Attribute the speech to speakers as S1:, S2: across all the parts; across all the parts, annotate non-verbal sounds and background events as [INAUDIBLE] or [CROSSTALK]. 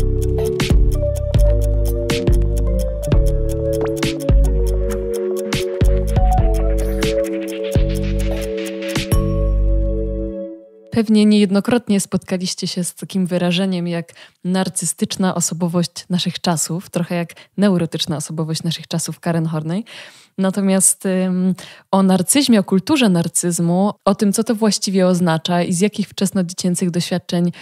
S1: thank you Pewnie niejednokrotnie spotkaliście się z takim wyrażeniem jak narcystyczna osobowość naszych czasów, trochę jak neurotyczna osobowość naszych czasów Karen Horney. Natomiast ym, o narcyzmie, o kulturze narcyzmu, o tym, co to właściwie oznacza i z jakich wczesnodziecięcych doświadczeń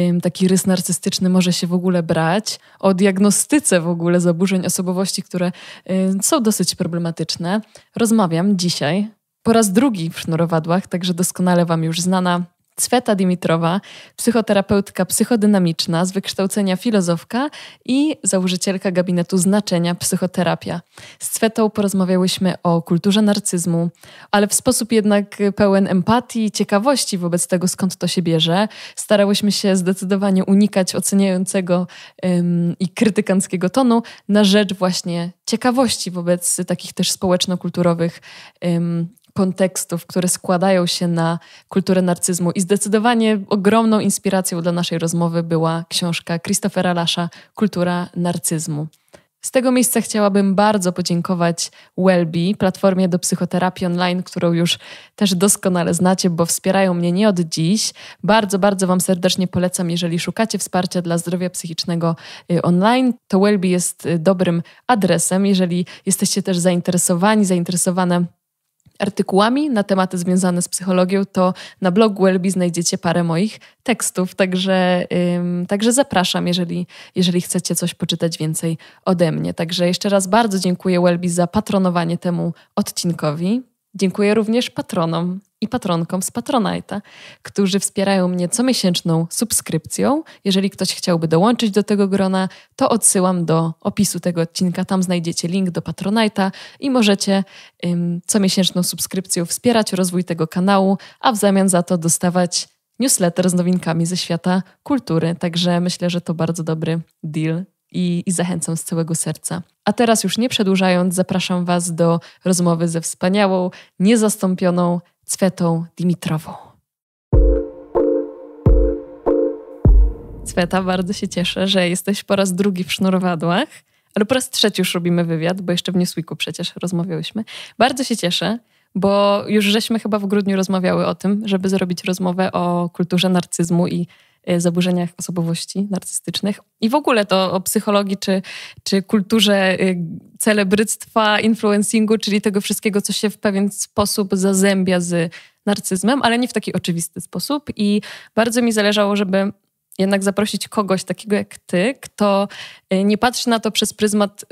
S1: ym, taki rys narcystyczny może się w ogóle brać, o diagnostyce w ogóle zaburzeń osobowości, które ym, są dosyć problematyczne, rozmawiam dzisiaj po raz drugi w sznurowadłach, także doskonale Wam już znana Cweta Dimitrowa, psychoterapeutka psychodynamiczna z wykształcenia filozofka i założycielka gabinetu znaczenia Psychoterapia. Z Cwetą porozmawiałyśmy o kulturze narcyzmu, ale w sposób jednak pełen empatii i ciekawości wobec tego, skąd to się bierze. Starałyśmy się zdecydowanie unikać oceniającego ym, i krytykanckiego tonu na rzecz właśnie ciekawości wobec takich też społeczno-kulturowych ym, kontekstów, które składają się na kulturę narcyzmu. I zdecydowanie ogromną inspiracją dla naszej rozmowy była książka Christophera Lasza Kultura narcyzmu. Z tego miejsca chciałabym bardzo podziękować Wellbe, platformie do psychoterapii online, którą już też doskonale znacie, bo wspierają mnie nie od dziś. Bardzo, bardzo Wam serdecznie polecam, jeżeli szukacie wsparcia dla zdrowia psychicznego y, online, to Wellbe jest y, dobrym adresem. Jeżeli jesteście też zainteresowani, zainteresowane artykułami na tematy związane z psychologią, to na blogu Welby znajdziecie parę moich tekstów, także, ym, także zapraszam, jeżeli, jeżeli chcecie coś poczytać więcej ode mnie. Także jeszcze raz bardzo dziękuję Welby za patronowanie temu odcinkowi. Dziękuję również patronom i patronkom z Patronite'a, którzy wspierają mnie comiesięczną subskrypcją. Jeżeli ktoś chciałby dołączyć do tego grona, to odsyłam do opisu tego odcinka. Tam znajdziecie link do Patronite'a i możecie ym, comiesięczną subskrypcją wspierać rozwój tego kanału, a w zamian za to dostawać newsletter z nowinkami ze świata kultury. Także myślę, że to bardzo dobry deal i, i zachęcam z całego serca. A teraz już nie przedłużając, zapraszam Was do rozmowy ze wspaniałą, niezastąpioną Cwetą Dimitrową. Cweta, bardzo się cieszę, że jesteś po raz drugi w sznurowadłach, ale po raz trzeci już robimy wywiad, bo jeszcze w Newsweeku przecież rozmawiałyśmy. Bardzo się cieszę, bo już żeśmy chyba w grudniu rozmawiały o tym, żeby zrobić rozmowę o kulturze narcyzmu i Y, zaburzeniach osobowości narcystycznych i w ogóle to o psychologii czy, czy kulturze y, celebryctwa, influencingu, czyli tego wszystkiego, co się w pewien sposób zazębia z narcyzmem, ale nie w taki oczywisty sposób. I bardzo mi zależało, żeby jednak zaprosić kogoś takiego jak ty, kto y, nie patrzy na to przez pryzmat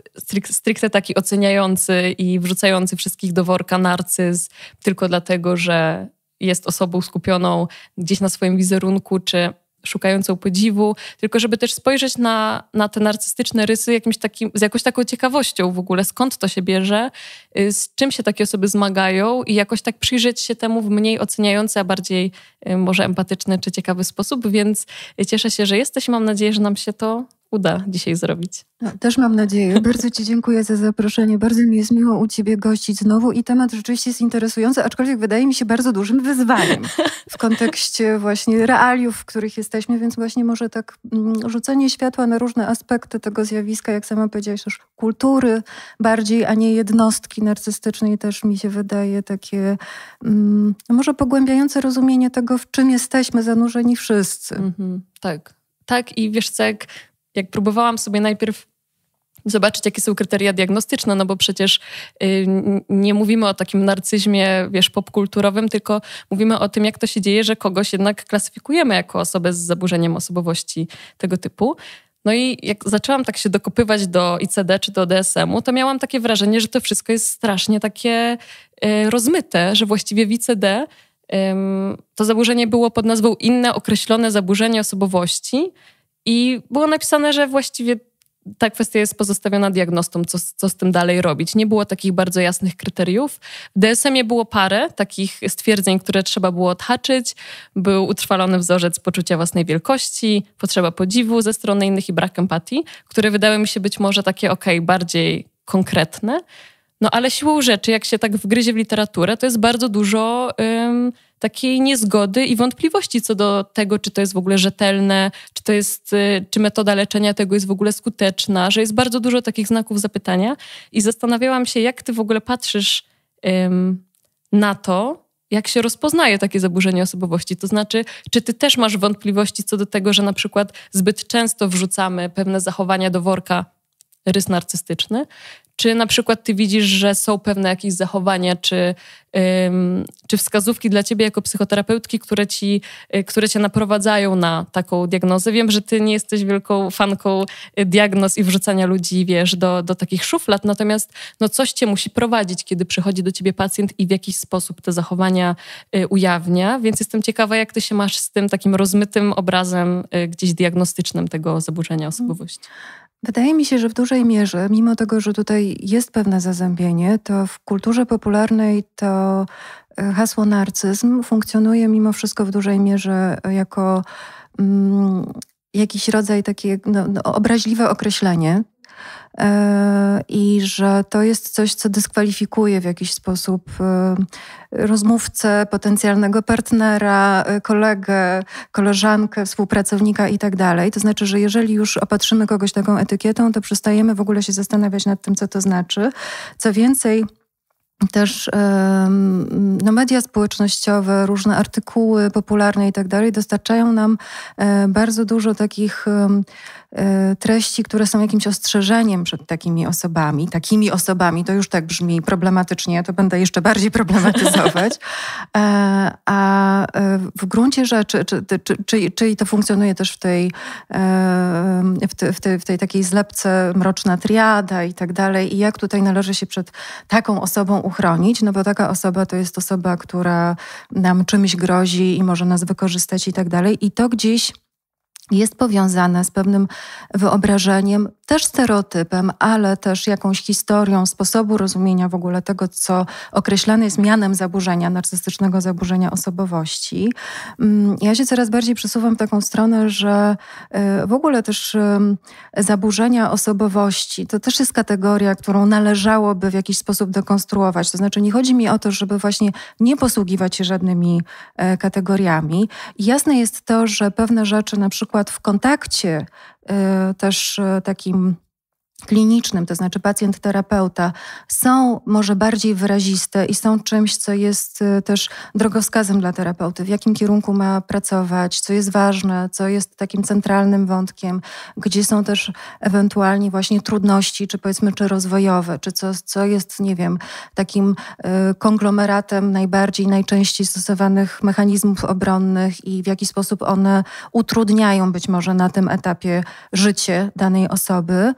S1: stricte taki oceniający i wrzucający wszystkich do worka narcyz tylko dlatego, że jest osobą skupioną gdzieś na swoim wizerunku, czy szukającą podziwu, tylko żeby też spojrzeć na, na te narcystyczne rysy jakimś takim, z jakąś taką ciekawością w ogóle, skąd to się bierze, y, z czym się takie osoby zmagają i jakoś tak przyjrzeć się temu w mniej oceniający, a bardziej y, może empatyczny czy ciekawy sposób, więc cieszę się, że jesteś. Mam nadzieję, że nam się to uda dzisiaj zrobić.
S2: No, też mam nadzieję. Bardzo Ci dziękuję za zaproszenie. Bardzo mi jest miło u Ciebie gościć znowu i temat rzeczywiście jest interesujący, aczkolwiek wydaje mi się bardzo dużym wyzwaniem w kontekście właśnie realiów, w których jesteśmy, więc właśnie może tak mm, rzucenie światła na różne aspekty tego zjawiska, jak sama powiedziałaś już, kultury bardziej, a nie jednostki narcystycznej też mi się wydaje takie um, może pogłębiające
S1: rozumienie tego, w czym jesteśmy zanurzeni wszyscy. Mm -hmm, tak. Tak i wiesz co, jak jak próbowałam sobie najpierw zobaczyć, jakie są kryteria diagnostyczne, no bo przecież y, nie mówimy o takim narcyzmie, wiesz, popkulturowym, tylko mówimy o tym, jak to się dzieje, że kogoś jednak klasyfikujemy jako osobę z zaburzeniem osobowości tego typu. No i jak zaczęłam tak się dokopywać do ICD czy do DSM-u, to miałam takie wrażenie, że to wszystko jest strasznie takie y, rozmyte, że właściwie w ICD to zaburzenie było pod nazwą inne określone zaburzenie osobowości, i było napisane, że właściwie ta kwestia jest pozostawiona diagnostom, co, co z tym dalej robić. Nie było takich bardzo jasnych kryteriów. W DSM-ie było parę takich stwierdzeń, które trzeba było odhaczyć. Był utrwalony wzorzec poczucia własnej wielkości, potrzeba podziwu ze strony innych i brak empatii, które wydały mi się być może takie, ok, bardziej konkretne. No ale siłą rzeczy, jak się tak wgryzie w literaturę, to jest bardzo dużo ym, takiej niezgody i wątpliwości co do tego, czy to jest w ogóle rzetelne, czy to jest, y, czy metoda leczenia tego jest w ogóle skuteczna, że jest bardzo dużo takich znaków zapytania. I zastanawiałam się, jak ty w ogóle patrzysz ym, na to, jak się rozpoznaje takie zaburzenie osobowości. To znaczy, czy ty też masz wątpliwości co do tego, że na przykład zbyt często wrzucamy pewne zachowania do worka rys narcystyczny, czy na przykład ty widzisz, że są pewne jakieś zachowania, czy, ym, czy wskazówki dla ciebie jako psychoterapeutki, które, ci, y, które cię naprowadzają na taką diagnozę? Wiem, że ty nie jesteś wielką fanką y, diagnoz i wrzucania ludzi, wiesz, do, do takich szuflad, natomiast no, coś cię musi prowadzić, kiedy przychodzi do ciebie pacjent i w jakiś sposób te zachowania y, ujawnia, więc jestem ciekawa, jak ty się masz z tym takim rozmytym obrazem y, gdzieś diagnostycznym tego zaburzenia osobowości. Hmm.
S2: Wydaje mi się, że w dużej mierze, mimo tego, że tutaj jest pewne zazębienie, to w kulturze popularnej to e, hasło narcyzm funkcjonuje mimo wszystko w dużej mierze e, jako mm, jakiś rodzaj takie no, no, obraźliwe określenie E, i że to jest coś, co dyskwalifikuje w jakiś sposób e, rozmówcę, potencjalnego partnera, e, kolegę, koleżankę, współpracownika i tak dalej. To znaczy, że jeżeli już opatrzymy kogoś taką etykietą, to przestajemy w ogóle się zastanawiać nad tym, co to znaczy. Co więcej, też no, media społecznościowe, różne artykuły popularne i tak dalej dostarczają nam bardzo dużo takich E, treści, które są jakimś ostrzeżeniem przed takimi osobami, takimi osobami, to już tak brzmi problematycznie, to będę jeszcze bardziej [LAUGHS] problematyzować. E, a e, w gruncie rzeczy, czy, czy, czy, czyli to funkcjonuje też w tej, w, te, w, tej, w tej takiej zlepce mroczna triada i tak dalej, i jak tutaj należy się przed taką osobą uchronić, no bo taka osoba to jest osoba, która nam czymś grozi i może nas wykorzystać i tak dalej. I to gdzieś jest powiązane z pewnym wyobrażeniem też stereotypem, ale też jakąś historią sposobu rozumienia w ogóle tego, co określane jest mianem zaburzenia, narcystycznego zaburzenia osobowości. Mm, ja się coraz bardziej przesuwam w taką stronę, że y, w ogóle też zaburzenia osobowości to też jest kategoria, którą należałoby w jakiś sposób dekonstruować. To znaczy, nie chodzi mi o to, żeby właśnie nie posługiwać się żadnymi e, kategoriami. Jasne jest to, że pewne rzeczy, na przykład w kontakcie, E, też e, takim klinicznym, to znaczy pacjent-terapeuta, są może bardziej wyraziste i są czymś, co jest y, też drogowskazem dla terapeuty, w jakim kierunku ma pracować, co jest ważne, co jest takim centralnym wątkiem, gdzie są też ewentualnie właśnie trudności, czy powiedzmy, czy rozwojowe, czy co, co jest, nie wiem, takim y, konglomeratem najbardziej, najczęściej stosowanych mechanizmów obronnych i w jaki sposób one utrudniają być może na tym etapie życie danej osoby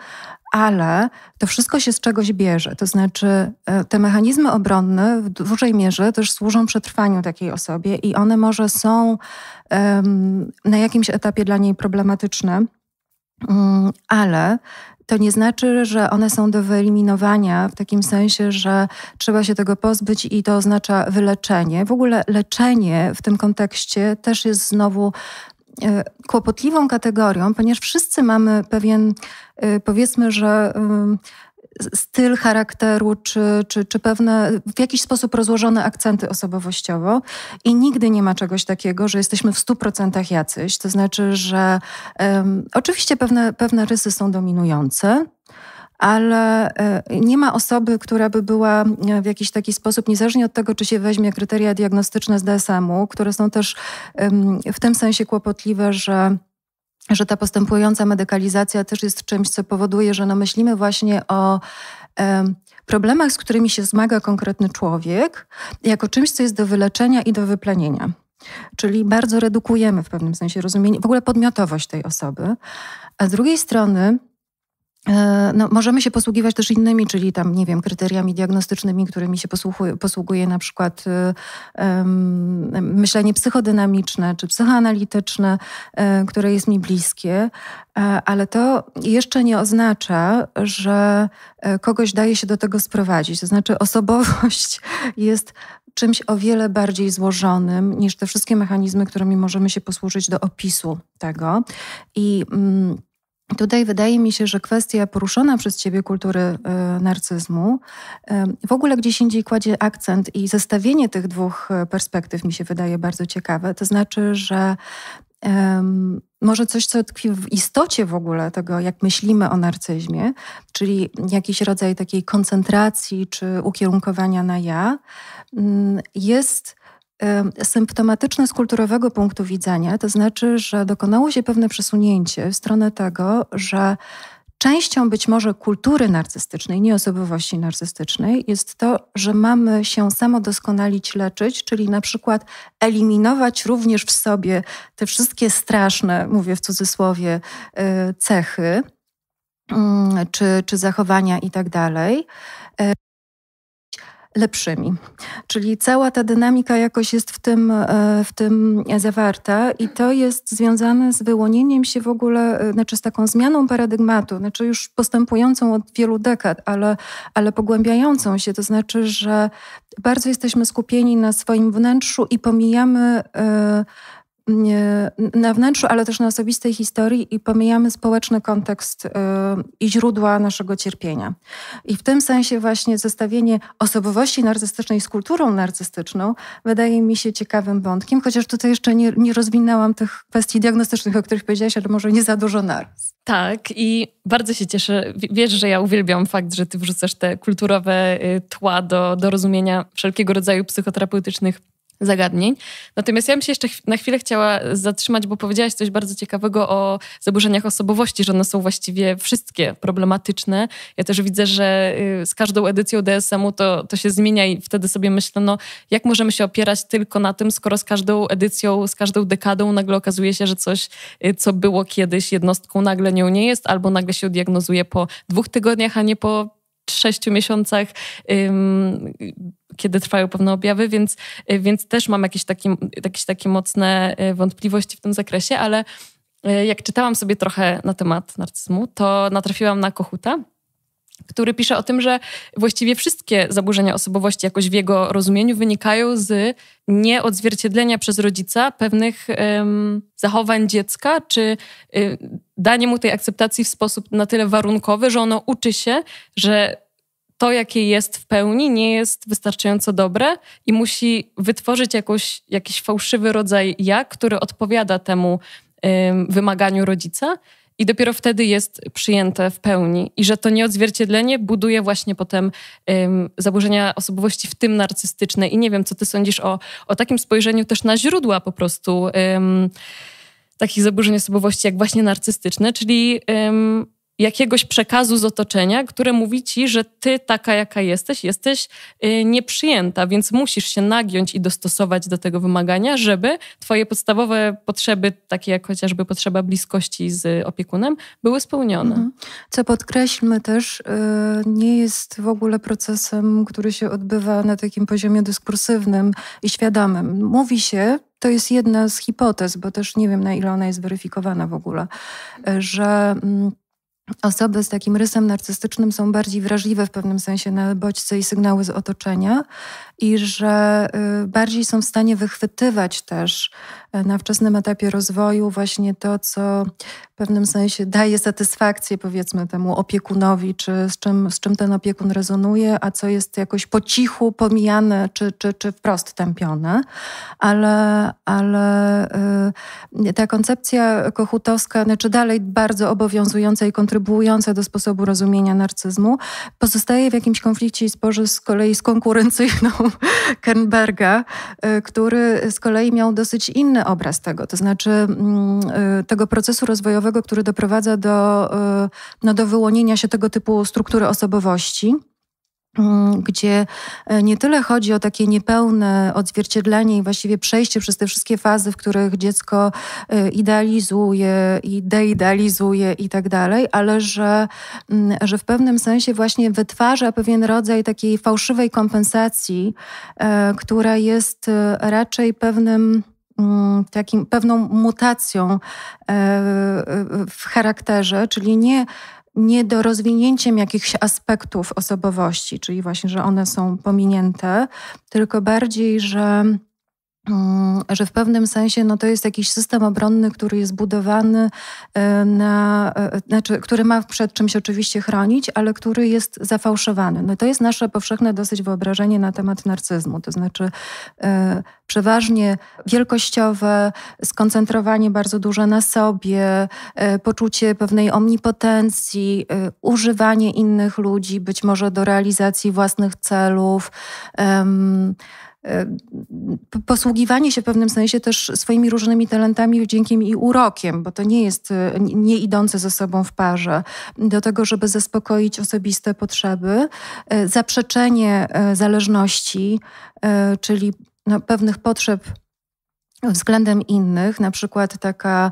S2: ale to wszystko się z czegoś bierze. To znaczy, e, te mechanizmy obronne w dużej mierze też służą przetrwaniu takiej osobie i one może są um, na jakimś etapie dla niej problematyczne, um, ale to nie znaczy, że one są do wyeliminowania w takim sensie, że trzeba się tego pozbyć i to oznacza wyleczenie. W ogóle leczenie w tym kontekście też jest znowu E, kłopotliwą kategorią, ponieważ wszyscy mamy pewien, e, powiedzmy, że e, styl charakteru, czy, czy, czy pewne w jakiś sposób rozłożone akcenty osobowościowo. I nigdy nie ma czegoś takiego, że jesteśmy w 100% jacyś. To znaczy, że um, oczywiście pewne, pewne rysy są dominujące, ale e, nie ma osoby, która by była e, w jakiś taki sposób, niezależnie od tego, czy się weźmie kryteria diagnostyczne z DSM-u, które są też w tym sensie kłopotliwe, że że ta postępująca medykalizacja też jest czymś, co powoduje, że no myślimy właśnie o problemach, z którymi się zmaga konkretny człowiek, jako czymś, co jest do wyleczenia i do wyplenienia. Czyli bardzo redukujemy w pewnym sensie rozumienie, w ogóle podmiotowość tej osoby. A z drugiej strony E, no, możemy się posługiwać też innymi, czyli tam, nie wiem, kryteriami diagnostycznymi, którymi się posługuje, posługuje na przykład y, myślenie psychodynamiczne czy psychoanalityczne, e, które jest mi bliskie, e, ale to jeszcze nie oznacza, że kogoś daje się do tego sprowadzić. To znaczy, osobowość [LAUGHS] jest czymś o wiele bardziej złożonym niż te wszystkie mechanizmy, którymi możemy się posłużyć do opisu tego. I mm, Tutaj wydaje mi się, że kwestia poruszona przez ciebie kultury e, narcyzmu e, w ogóle gdzieś indziej kładzie akcent i zestawienie tych dwóch e, perspektyw mi się wydaje bardzo ciekawe. To znaczy, że może coś, co tkwi w istocie w ogóle tego, jak myślimy o narcyzmie, czyli jakiś rodzaj takiej koncentracji czy ukierunkowania na ja, mm, jest symptomatyczne z kulturowego punktu widzenia, to znaczy, że dokonało się pewne przesunięcie w stronę tego, że częścią być może kultury narcystycznej, nie osobowości narcystycznej, jest to, że mamy się samodoskonalić, leczyć, czyli na przykład eliminować również w sobie te wszystkie straszne, mówię w cudzysłowie, y, cechy mm, czy, czy zachowania i tak dalej lepszymi. Czyli cała ta dynamika jakoś jest w tym, e, w tym zawarta i to jest związane z wyłonieniem się w ogóle, e, znaczy z taką zmianą paradygmatu, znaczy już postępującą od wielu dekad, ale, ale pogłębiającą się. To znaczy, że bardzo jesteśmy skupieni na swoim wnętrzu i pomijamy. Yy, na wnętrzu, ale też na osobistej historii i pomijamy społeczny kontekst y, i źródła naszego cierpienia. I w tym sensie właśnie zestawienie osobowości narcystycznej z kulturą narcystyczną wydaje mi się ciekawym wątkiem, chociaż tutaj jeszcze nie, nie rozwinęłam tych kwestii diagnostycznych, o których powiedziałaś, ale może nie za dużo naraz.
S1: Tak i bardzo się cieszę. Wiesz, że ja uwielbiam fakt, że ty wrzucasz te kulturowe y, tła do, do rozumienia wszelkiego rodzaju psychoterapeutycznych zagadnień. Natomiast ja bym się jeszcze na chwilę chciała zatrzymać, bo powiedziałaś coś bardzo ciekawego o zaburzeniach osobowości, że one są właściwie wszystkie problematyczne. Ja też widzę, że y, z każdą edycją DSM-u to, to się zmienia i wtedy sobie myślę, no jak możemy się opierać tylko na tym, skoro z każdą edycją, z każdą dekadą nagle okazuje się, że coś, y, co było kiedyś jednostką, nagle nią nie jest, albo nagle się diagnozuje po dwóch tygodniach, a nie po sześciu miesiącach, kiedy trwają pewne objawy, więc, y, więc też mam jakieś takie, jakieś takie mocne y, wątpliwości w tym zakresie, ale y, jak czytałam sobie trochę na temat narcyzmu, to natrafiłam na Kochuta, który pisze o tym, że właściwie wszystkie zaburzenia osobowości jakoś w jego rozumieniu wynikają z nieodzwierciedlenia przez rodzica pewnych zachowań dziecka, czy danie mu tej akceptacji w sposób na tyle warunkowy, że ono uczy się, że to, jakie jest w pełni, nie jest wystarczająco dobre i musi wytworzyć jakoś, jakiś fałszywy rodzaj ja, który odpowiada temu wymaganiu rodzica. I dopiero wtedy jest przyjęte w pełni. I że to nieodzwierciedlenie buduje właśnie potem ym, zaburzenia osobowości, w tym narcystyczne. I nie wiem, co ty sądzisz o, o takim spojrzeniu też na źródła po prostu. Ym, takich zaburzeń osobowości jak właśnie narcystyczne, czyli jakiegoś przekazu z otoczenia, które mówi ci, że ty taka jaka jesteś, jesteś y, nieprzyjęta, więc musisz się nagiąć i dostosować do tego wymagania, żeby twoje podstawowe potrzeby, takie jak chociażby potrzeba bliskości z opiekunem, były spełnione. Mhm.
S2: Co podkreślmy też, y, nie jest w ogóle procesem, który się odbywa na takim poziomie dyskursywnym i świadomym. Mówi się, to jest jedna z hipotez, bo też nie wiem na ile ona jest weryfikowana w ogóle, e, że mm, osoby z takim rysem narcystycznym są bardziej wrażliwe w pewnym sensie na bodźce i sygnały z otoczenia i że y, bardziej są w stanie wychwytywać też y, na wczesnym etapie rozwoju właśnie to, co w pewnym sensie daje satysfakcję powiedzmy temu opiekunowi, czy z czym, z czym ten opiekun rezonuje, a co jest jakoś po cichu pomijane, czy, czy, czy wprost tępione. Ale, ale y, ta koncepcja kohutowska, znaczy dalej bardzo obowiązująca i kontrybuująca do sposobu rozumienia narcyzmu, pozostaje w jakimś konflikcie i sporze z kolei z konkurencyjną [LAUGHS] Kernberga, y, który z kolei miał dosyć inny obraz tego, to znaczy mm, y, tego procesu rozwojowego, który doprowadza do, y, no, do wyłonienia się tego typu struktury osobowości. Mm, gdzie e, nie tyle chodzi o takie niepełne odzwierciedlenie i właściwie przejście przez te wszystkie fazy, w których dziecko e, idealizuje i deidealizuje i tak dalej, ale że, mm, że w pewnym sensie właśnie wytwarza pewien rodzaj takiej fałszywej kompensacji, e, która jest raczej pewnym mm, takim, pewną mutacją w charakterze, czyli nie nie do rozwinięciem jakichś aspektów osobowości, czyli właśnie, że one są pominięte, tylko bardziej, że Mm, że w pewnym sensie no, to jest jakiś system obronny, który jest budowany e, na, e, e, znaczy, który ma przed czymś oczywiście chronić, ale który jest zafałszowany. No, to jest nasze powszechne dosyć wyobrażenie na temat narcyzmu, to znaczy e, przeważnie wielkościowe, skoncentrowanie bardzo duże na sobie, e, poczucie pewnej omnipotencji, e, używanie innych ludzi być może do realizacji własnych celów, posługiwanie się w pewnym sensie też swoimi różnymi talentami, wdziękiem i urokiem, bo to nie jest e, nie idące ze sobą w parze, do tego, żeby zaspokoić osobiste potrzeby, e, zaprzeczenie e, zależności, czyli no, pewnych potrzeb względem innych, na przykład taka,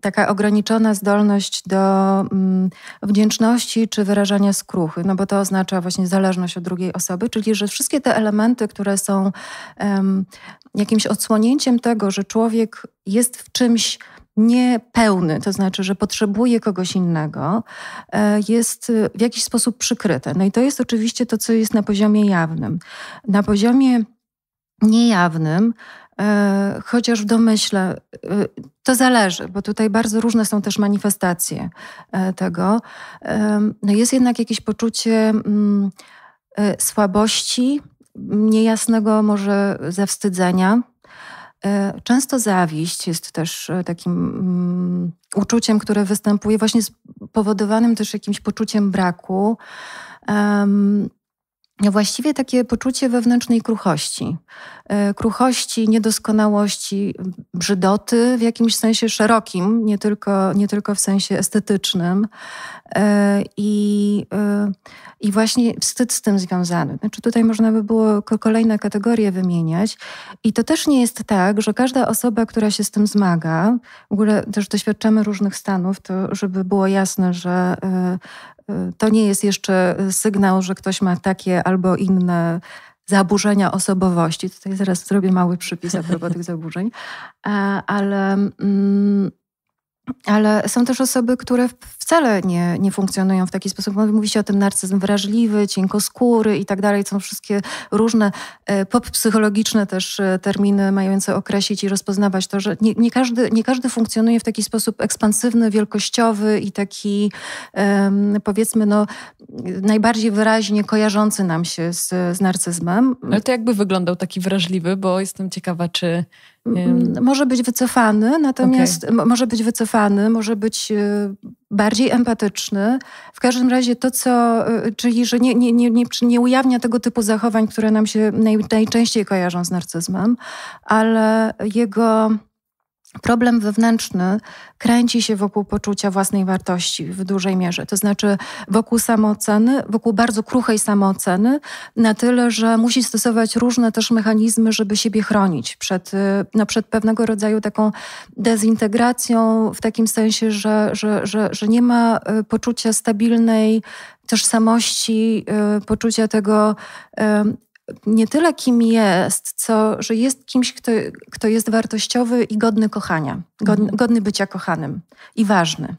S2: taka ograniczona zdolność do mm, wdzięczności czy wyrażania skruchy, no bo to oznacza właśnie zależność od drugiej osoby, czyli że wszystkie te elementy, które są jakimś odsłonięciem tego, że człowiek jest w czymś niepełny, to znaczy, że potrzebuje kogoś innego, e, jest e, w jakiś sposób przykryte. No i to jest oczywiście to, co jest na poziomie jawnym. Na poziomie niejawnym E, chociaż w domyśle e, to zależy, bo tutaj bardzo różne są też manifestacje e, tego. No jest jednak jakieś poczucie mm, słabości, niejasnego może zawstydzenia. Często zawiść jest też takim mm, uczuciem, które występuje właśnie spowodowanym też jakimś poczuciem braku właściwie takie poczucie wewnętrznej kruchości. E, kruchości, niedoskonałości, brzydoty w jakimś sensie szerokim, nie tylko, nie tylko w sensie estetycznym. E, I, e, I właśnie wstyd z tym związany. Znaczy tutaj można by było kolejne kategorie wymieniać. I to też nie jest tak, że każda osoba, która się z tym zmaga, w ogóle też doświadczamy różnych stanów, to żeby było jasne, że to nie jest jeszcze e, sygnał, że ktoś ma takie albo inne zaburzenia osobowości. Tutaj zaraz zrobię mały przypis a propos tych zaburzeń, e, ale mm, ale są też osoby, które wcale nie, nie funkcjonują w taki sposób. Mówi się o tym narcyzm wrażliwy, cienkoskóry i tak dalej. Są wszystkie różne e, pop-psychologiczne też e, terminy mające określić i rozpoznawać to, że nie, nie, każdy, nie każdy funkcjonuje w taki sposób ekspansywny, wielkościowy i taki powiedzmy no, najbardziej wyraźnie kojarzący nam się
S1: z, z narcyzmem. Ale to jakby wyglądał taki wrażliwy, bo jestem ciekawa, czy Mm, może
S2: być wycofany, natomiast okay. może być wycofany, może być e, bardziej empatyczny. W każdym razie to, co, e, czyli że nie, nie, nie, nie, nie ujawnia tego typu zachowań, które nam się naj, najczęściej kojarzą z narcyzmem, ale jego Problem wewnętrzny kręci się wokół poczucia własnej wartości w dużej mierze, to znaczy wokół samooceny, wokół bardzo kruchej samooceny, na tyle, że musi stosować różne też mechanizmy, żeby siebie chronić przed, y, no, przed pewnego rodzaju taką dezintegracją, w takim sensie, że, że, że, że nie ma y, poczucia stabilnej tożsamości, y, poczucia tego nie tyle kim jest, co że jest kimś, kto, kto jest wartościowy i godny kochania, godny, mhm. godny bycia kochanym i ważny.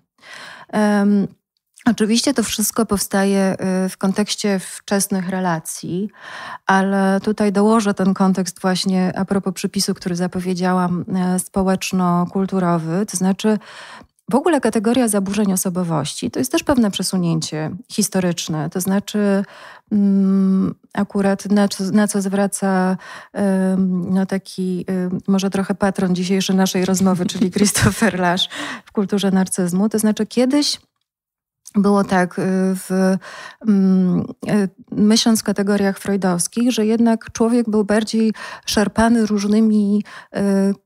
S2: Um, Oczywiście to wszystko powstaje y, w kontekście wczesnych relacji, ale tutaj dołożę ten kontekst właśnie a propos przypisu, który zapowiedziałam, y, społeczno-kulturowy, to znaczy w ogóle kategoria zaburzeń osobowości to jest też pewne przesunięcie historyczne, to znaczy Mm, akurat na co, na co zwraca no taki może trochę patron dzisiejszej naszej rozmowy, czyli [LAUGHS] Christopher Lasz w kulturze narcyzmu. To znaczy kiedyś było tak, y, w, mm, y, myśląc w kategoriach freudowskich, że jednak człowiek był bardziej szarpany różnymi y,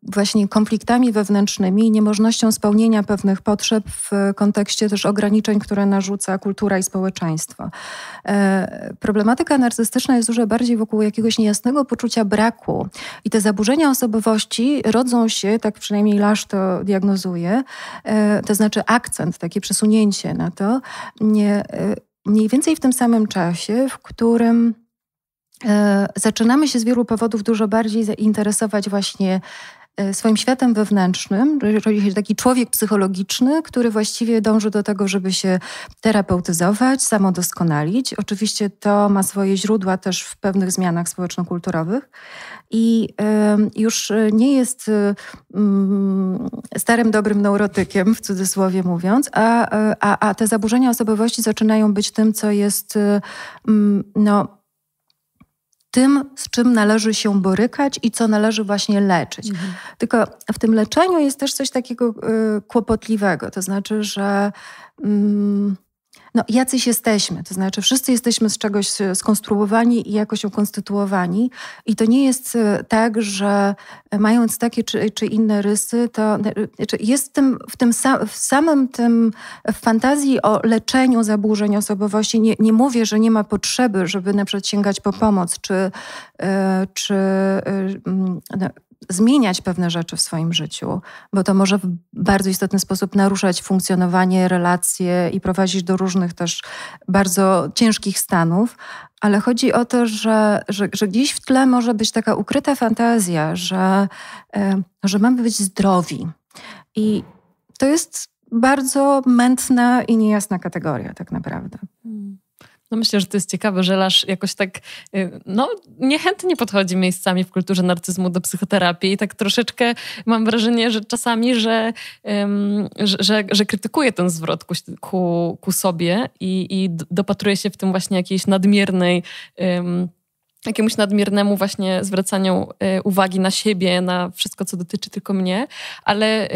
S2: właśnie konfliktami wewnętrznymi i niemożnością spełnienia pewnych potrzeb w kontekście też ograniczeń, które narzuca kultura i społeczeństwo. E, problematyka narcystyczna jest dużo bardziej wokół jakiegoś niejasnego poczucia braku i te zaburzenia osobowości rodzą się, tak przynajmniej Lasz to diagnozuje, e, to znaczy akcent, takie przesunięcie na to, nie, e, mniej więcej w tym samym czasie, w którym e, zaczynamy się z wielu powodów dużo bardziej zainteresować właśnie E, swoim światem wewnętrznym, rodzi się taki człowiek psychologiczny, który właściwie dąży do tego, żeby się terapeutyzować, samodoskonalić. Oczywiście to ma swoje źródła też w pewnych zmianach społeczno-kulturowych i już e, nie jest e, mm, starym, dobrym neurotykiem, w cudzysłowie mówiąc, a, a, a te zaburzenia osobowości zaczynają być tym, co jest mm, no, tym, z czym należy się borykać i co należy właśnie leczyć. Mhm. Tylko w tym leczeniu jest też coś takiego y, kłopotliwego, to znaczy, że. Mm, no, jacyś jesteśmy. To znaczy, wszyscy jesteśmy z czegoś e, skonstruowani i jakoś ukonstytuowani. I to nie jest e, tak, że mając takie czy, czy inne rysy, to e, znaczy jest w tym, w tym w samym tym w fantazji o leczeniu zaburzeń osobowości. Nie, nie mówię, że nie ma potrzeby, żeby na przykład sięgać po pomoc, czy, czy no, zmieniać pewne rzeczy w swoim życiu, bo to może w bardzo istotny sposób naruszać funkcjonowanie, relacje i prowadzić do różnych też bardzo ciężkich stanów. Ale chodzi o to, że, że, że gdzieś w tle może być taka ukryta fantazja, że, e, że mamy być zdrowi. I to jest bardzo mętna
S1: i niejasna kategoria, tak naprawdę. No myślę, że to jest ciekawe, że Lasz jakoś tak y, no, niechętnie podchodzi miejscami w kulturze narcyzmu do psychoterapii i tak troszeczkę mam wrażenie, że czasami, że, um, że, że, że, krytykuje ten zwrot ku, ku, sobie i, i dopatruje się w tym właśnie jakiejś nadmiernej um, jakiemuś nadmiernemu właśnie zwracaniu y, uwagi na siebie, na wszystko, co dotyczy tylko mnie, ale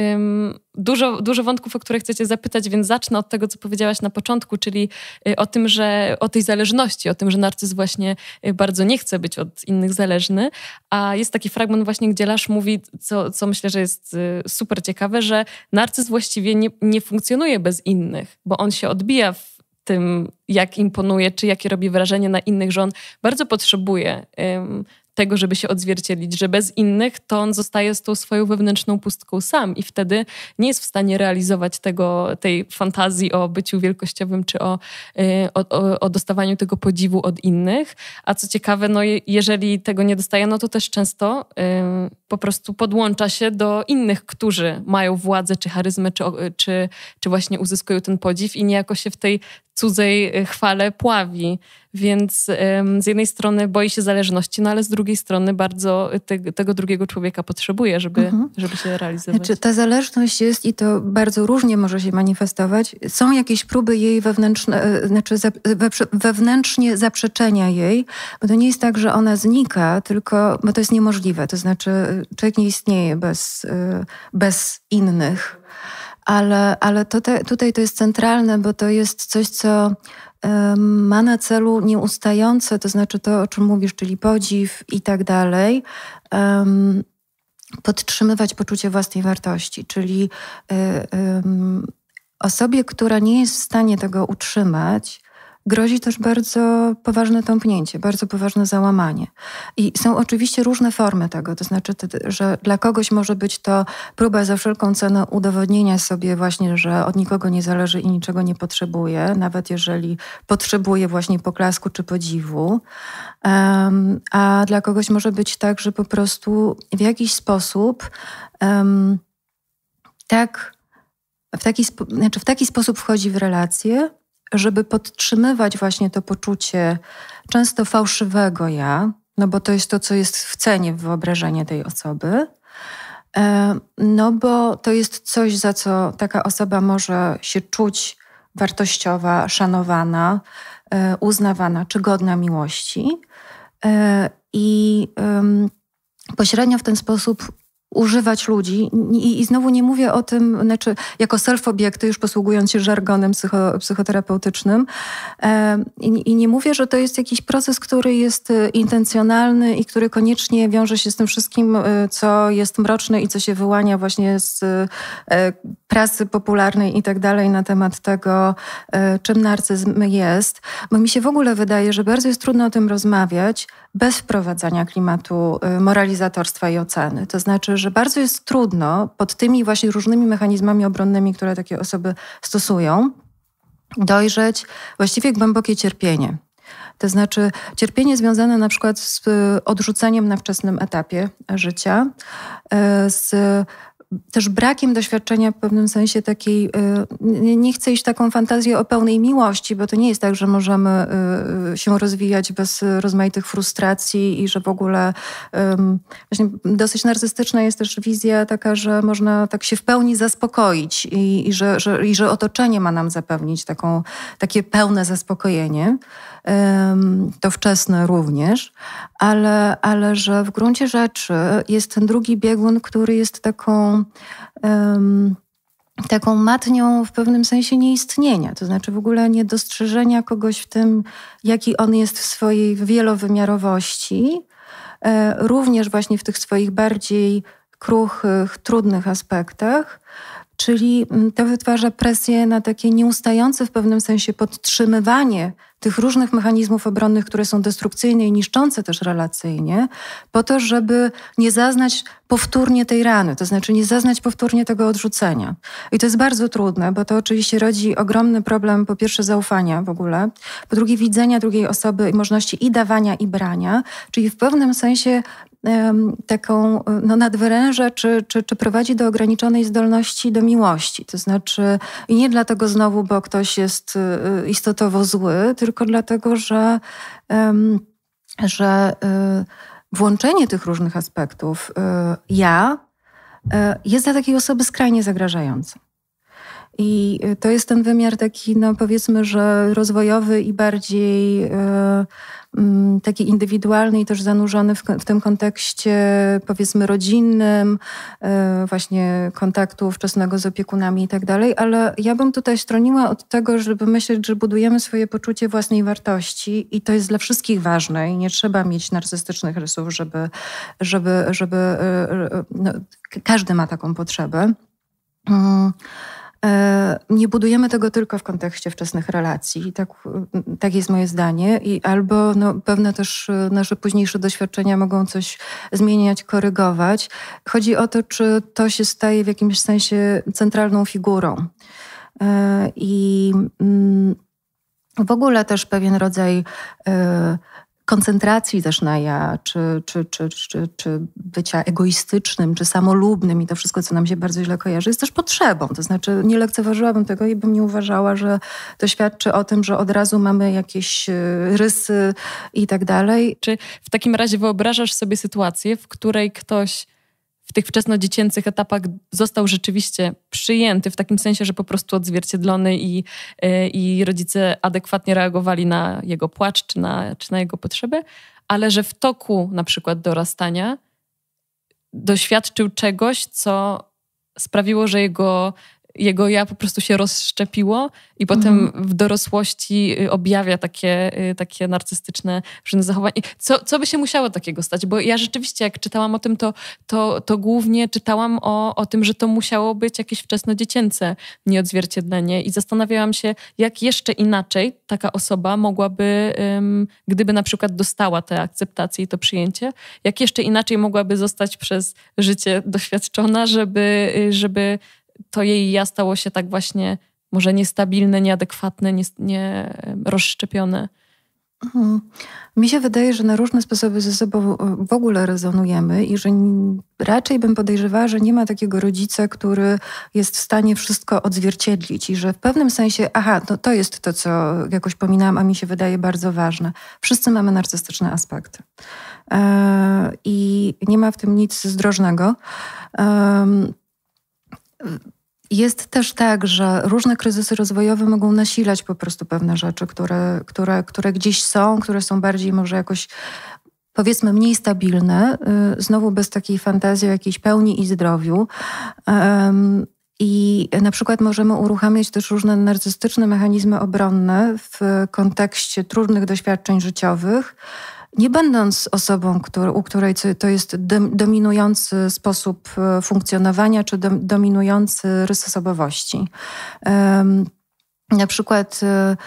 S1: dużo, dużo wątków, o które chcecie zapytać, więc zacznę od tego, co powiedziałaś na początku, czyli y, o tym, że o tej zależności, o tym, że narcyz właśnie y, bardzo nie chce być od innych zależny, a jest taki fragment właśnie, gdzie Lasz mówi, co, co myślę, że jest super ciekawe, że narcyz właściwie nie, nie funkcjonuje bez innych, bo on się odbija w tym, jak imponuje, czy jakie robi wrażenie na innych że on bardzo potrzebuje um, tego, żeby się odzwierciedlić, że bez innych to on zostaje z tą swoją wewnętrzną pustką sam i wtedy nie jest w stanie realizować tego, tej fantazji o byciu wielkościowym czy o, y, o, o, o dostawaniu tego podziwu od innych. A co ciekawe, no, jeżeli tego nie dostaje, no to też często po prostu podłącza się do innych, którzy mają władzę czy charyzmę, czy, czy, czy właśnie uzyskują ten podziw i niejako się w tej cudzej y, chwale pławi. Więc z jednej strony boi się zależności, no ale z drugiej strony bardzo te, tego drugiego człowieka potrzebuje, żeby, mhm. żeby się realizować. Znaczy,
S2: ta zależność jest i to bardzo różnie może się manifestować. Są jakieś próby jej wewnętrzne, e, znaczy wewnętrznie zaprzeczenia jej, bo to nie jest tak, że ona znika, tylko bo to jest niemożliwe. To znaczy, e, człowiek nie istnieje bez, e, bez innych ale, ale tutaj to jest centralne, bo to jest coś, co ma na celu nieustające, to znaczy to, o czym mówisz, czyli podziw i tak dalej, podtrzymywać poczucie własnej wartości, czyli e, osobie, która nie jest w stanie tego utrzymać, grozi też bardzo poważne tąpnięcie, bardzo poważne załamanie. I są oczywiście różne formy tego, to znaczy, że dla kogoś może być to próba za wszelką cenę udowodnienia sobie właśnie, że od nikogo nie zależy i niczego nie potrzebuje, nawet jeżeli potrzebuje właśnie poklasku czy podziwu. Um, a dla kogoś może być tak, że po prostu w jakiś sposób um, tak w taki, znaczy w taki sposób wchodzi w relacje, żeby podtrzymywać właśnie to poczucie często fałszywego ja, no bo to jest to, co jest w cenie w wyobrażenie tej osoby, e, no bo to jest coś, za co taka osoba może się czuć wartościowa, szanowana, e, uznawana czy godna miłości. E, I pośrednio w ten sposób używać ludzi. I, I, znowu nie mówię o tym, znaczy jako self-obiekty, już posługując się żargonem psycho, psychoterapeutycznym, e, i, i, nie mówię, że to jest jakiś proces, który jest e, intencjonalny i który koniecznie wiąże się z tym wszystkim, e, co jest mroczne i co się wyłania właśnie z e, prasy popularnej i tak dalej na temat tego, e, czym narcyzm jest. Bo mi się w ogóle wydaje, że bardzo jest trudno o tym rozmawiać, bez wprowadzania klimatu y, moralizatorstwa i oceny. To znaczy, że bardzo jest trudno pod tymi właśnie różnymi mechanizmami obronnymi, które takie osoby stosują, dojrzeć właściwie głębokie cierpienie. To znaczy cierpienie związane na przykład z y, odrzuceniem na wczesnym etapie życia, y, z też brakiem doświadczenia w pewnym sensie takiej, y, nie chcę iść taką fantazję o pełnej miłości, bo to nie jest tak, że możemy y, się rozwijać bez rozmaitych frustracji i że w ogóle właśnie dosyć narcystyczna jest też wizja taka, że można tak się w pełni zaspokoić i, i że, że, i że otoczenie ma nam zapewnić taką, takie pełne zaspokojenie to wczesne również, ale, ale że w gruncie rzeczy jest ten drugi biegun, który jest taką. taką matnią w pewnym sensie nieistnienia, to znaczy w ogóle niedostrzeżenia kogoś w tym, jaki on jest w swojej wielowymiarowości, e, również właśnie w tych swoich bardziej kruchych, trudnych aspektach, Czyli mm, to wytwarza presję na takie nieustające w pewnym sensie podtrzymywanie tych różnych mechanizmów obronnych, które są destrukcyjne i niszczące też relacyjnie, po to, żeby nie zaznać powtórnie tej rany, to znaczy nie zaznać powtórnie tego odrzucenia. I to jest bardzo trudne, bo to oczywiście rodzi ogromny problem po pierwsze zaufania w ogóle, po drugie widzenia drugiej osoby i możliwości i dawania i brania, czyli w pewnym sensie taką no, nadwyręża, czy, czy, czy prowadzi do ograniczonej zdolności do miłości. To znaczy, i nie dlatego znowu, bo ktoś jest y, y, istotowo zły, tylko dlatego, że, że y, włączenie tych różnych aspektów ja jest dla takiej osoby skrajnie zagrażające. I y, to jest ten wymiar taki, no powiedzmy, że rozwojowy i bardziej y, mm, taki indywidualny i też zanurzony w, w, tym kontekście powiedzmy rodzinnym, y, właśnie kontaktu wczesnego z opiekunami i tak dalej, ale ja bym tutaj stroniła od tego, żeby myśleć, że budujemy swoje poczucie własnej wartości i to jest dla wszystkich ważne i nie trzeba mieć narcystycznych rysów, żeby, żeby, żeby no, każdy ma taką potrzebę. Mm. E, nie budujemy tego tylko w kontekście wczesnych relacji. Tak, mm, tak jest moje zdanie. I albo no, pewne też e, nasze późniejsze doświadczenia mogą coś zmieniać, korygować. Chodzi o to, czy to się staje w jakimś sensie centralną figurą. E, I mm, w ogóle też pewien rodzaj koncentracji też na ja, czy, czy, czy, czy, czy bycia egoistycznym, czy samolubnym i to wszystko, co nam się bardzo źle kojarzy, jest też potrzebą. To znaczy nie lekceważyłabym tego i bym nie uważała, że to świadczy o tym, że od razu mamy jakieś y, rysy i tak dalej.
S1: Czy w takim razie wyobrażasz sobie sytuację, w której ktoś w tych wczesnodziecięcych etapach został rzeczywiście przyjęty, w takim sensie, że po prostu odzwierciedlony i, e, i rodzice adekwatnie reagowali na jego płacz czy na, czy na jego potrzeby, ale że w toku na przykład dorastania doświadczył czegoś, co sprawiło, że jego jego ja po prostu się rozszczepiło i potem mhm. w dorosłości y, objawia takie, y, takie narcystyczne zachowanie. Co, co by się musiało takiego stać? Bo ja rzeczywiście, jak czytałam o tym, to, to, to głównie czytałam o, o tym, że to musiało być jakieś wczesnodziecięce nieodzwierciedlenie i zastanawiałam się, jak jeszcze inaczej taka osoba mogłaby, gdyby na przykład dostała tę akceptację i to przyjęcie, jak jeszcze inaczej mogłaby zostać przez życie doświadczona, żeby, y, żeby to jej ja stało się tak właśnie może niestabilne, nieadekwatne, nie, nie rozszczepione.
S2: Mhm. Mi się wydaje, że na różne sposoby ze sobą e, w ogóle rezonujemy i że raczej bym podejrzewała, że nie ma takiego rodzica, który jest w stanie wszystko odzwierciedlić i że w pewnym sensie, aha, no to jest to, co jakoś pominałam, a mi się wydaje bardzo ważne. Wszyscy mamy narcystyczne aspekty. E, I nie ma w tym nic zdrożnego jest też tak, że różne kryzysy rozwojowe mogą nasilać po prostu pewne rzeczy, które, które, które gdzieś są, które są bardziej może jakoś powiedzmy mniej stabilne, y, znowu bez takiej fantazji o jakiejś pełni i zdrowiu. I na przykład możemy uruchamiać też różne narcystyczne mechanizmy obronne w kontekście trudnych doświadczeń życiowych, nie będąc osobą, który, u której to jest dominujący sposób e, funkcjonowania czy dominujący rys osobowości. Na przykład e,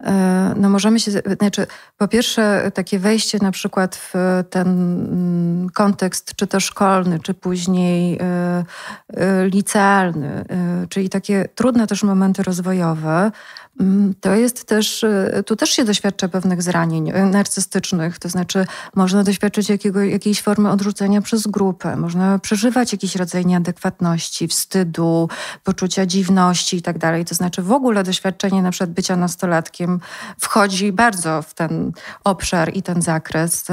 S2: e, no możemy się, znaczy po pierwsze takie wejście na przykład w ten mm, kontekst czy to szkolny, czy później licealny, czyli takie trudne też momenty rozwojowe, Mm, to jest też, y, tu też się doświadcza pewnych zranień y, narcystycznych, to znaczy można doświadczyć jakiego, jakiejś formy odrzucenia przez grupę, można przeżywać jakiś rodzaj nieadekwatności, wstydu, poczucia dziwności i tak dalej. To znaczy w ogóle doświadczenie na przykład bycia nastolatkiem wchodzi bardzo w ten obszar i ten zakres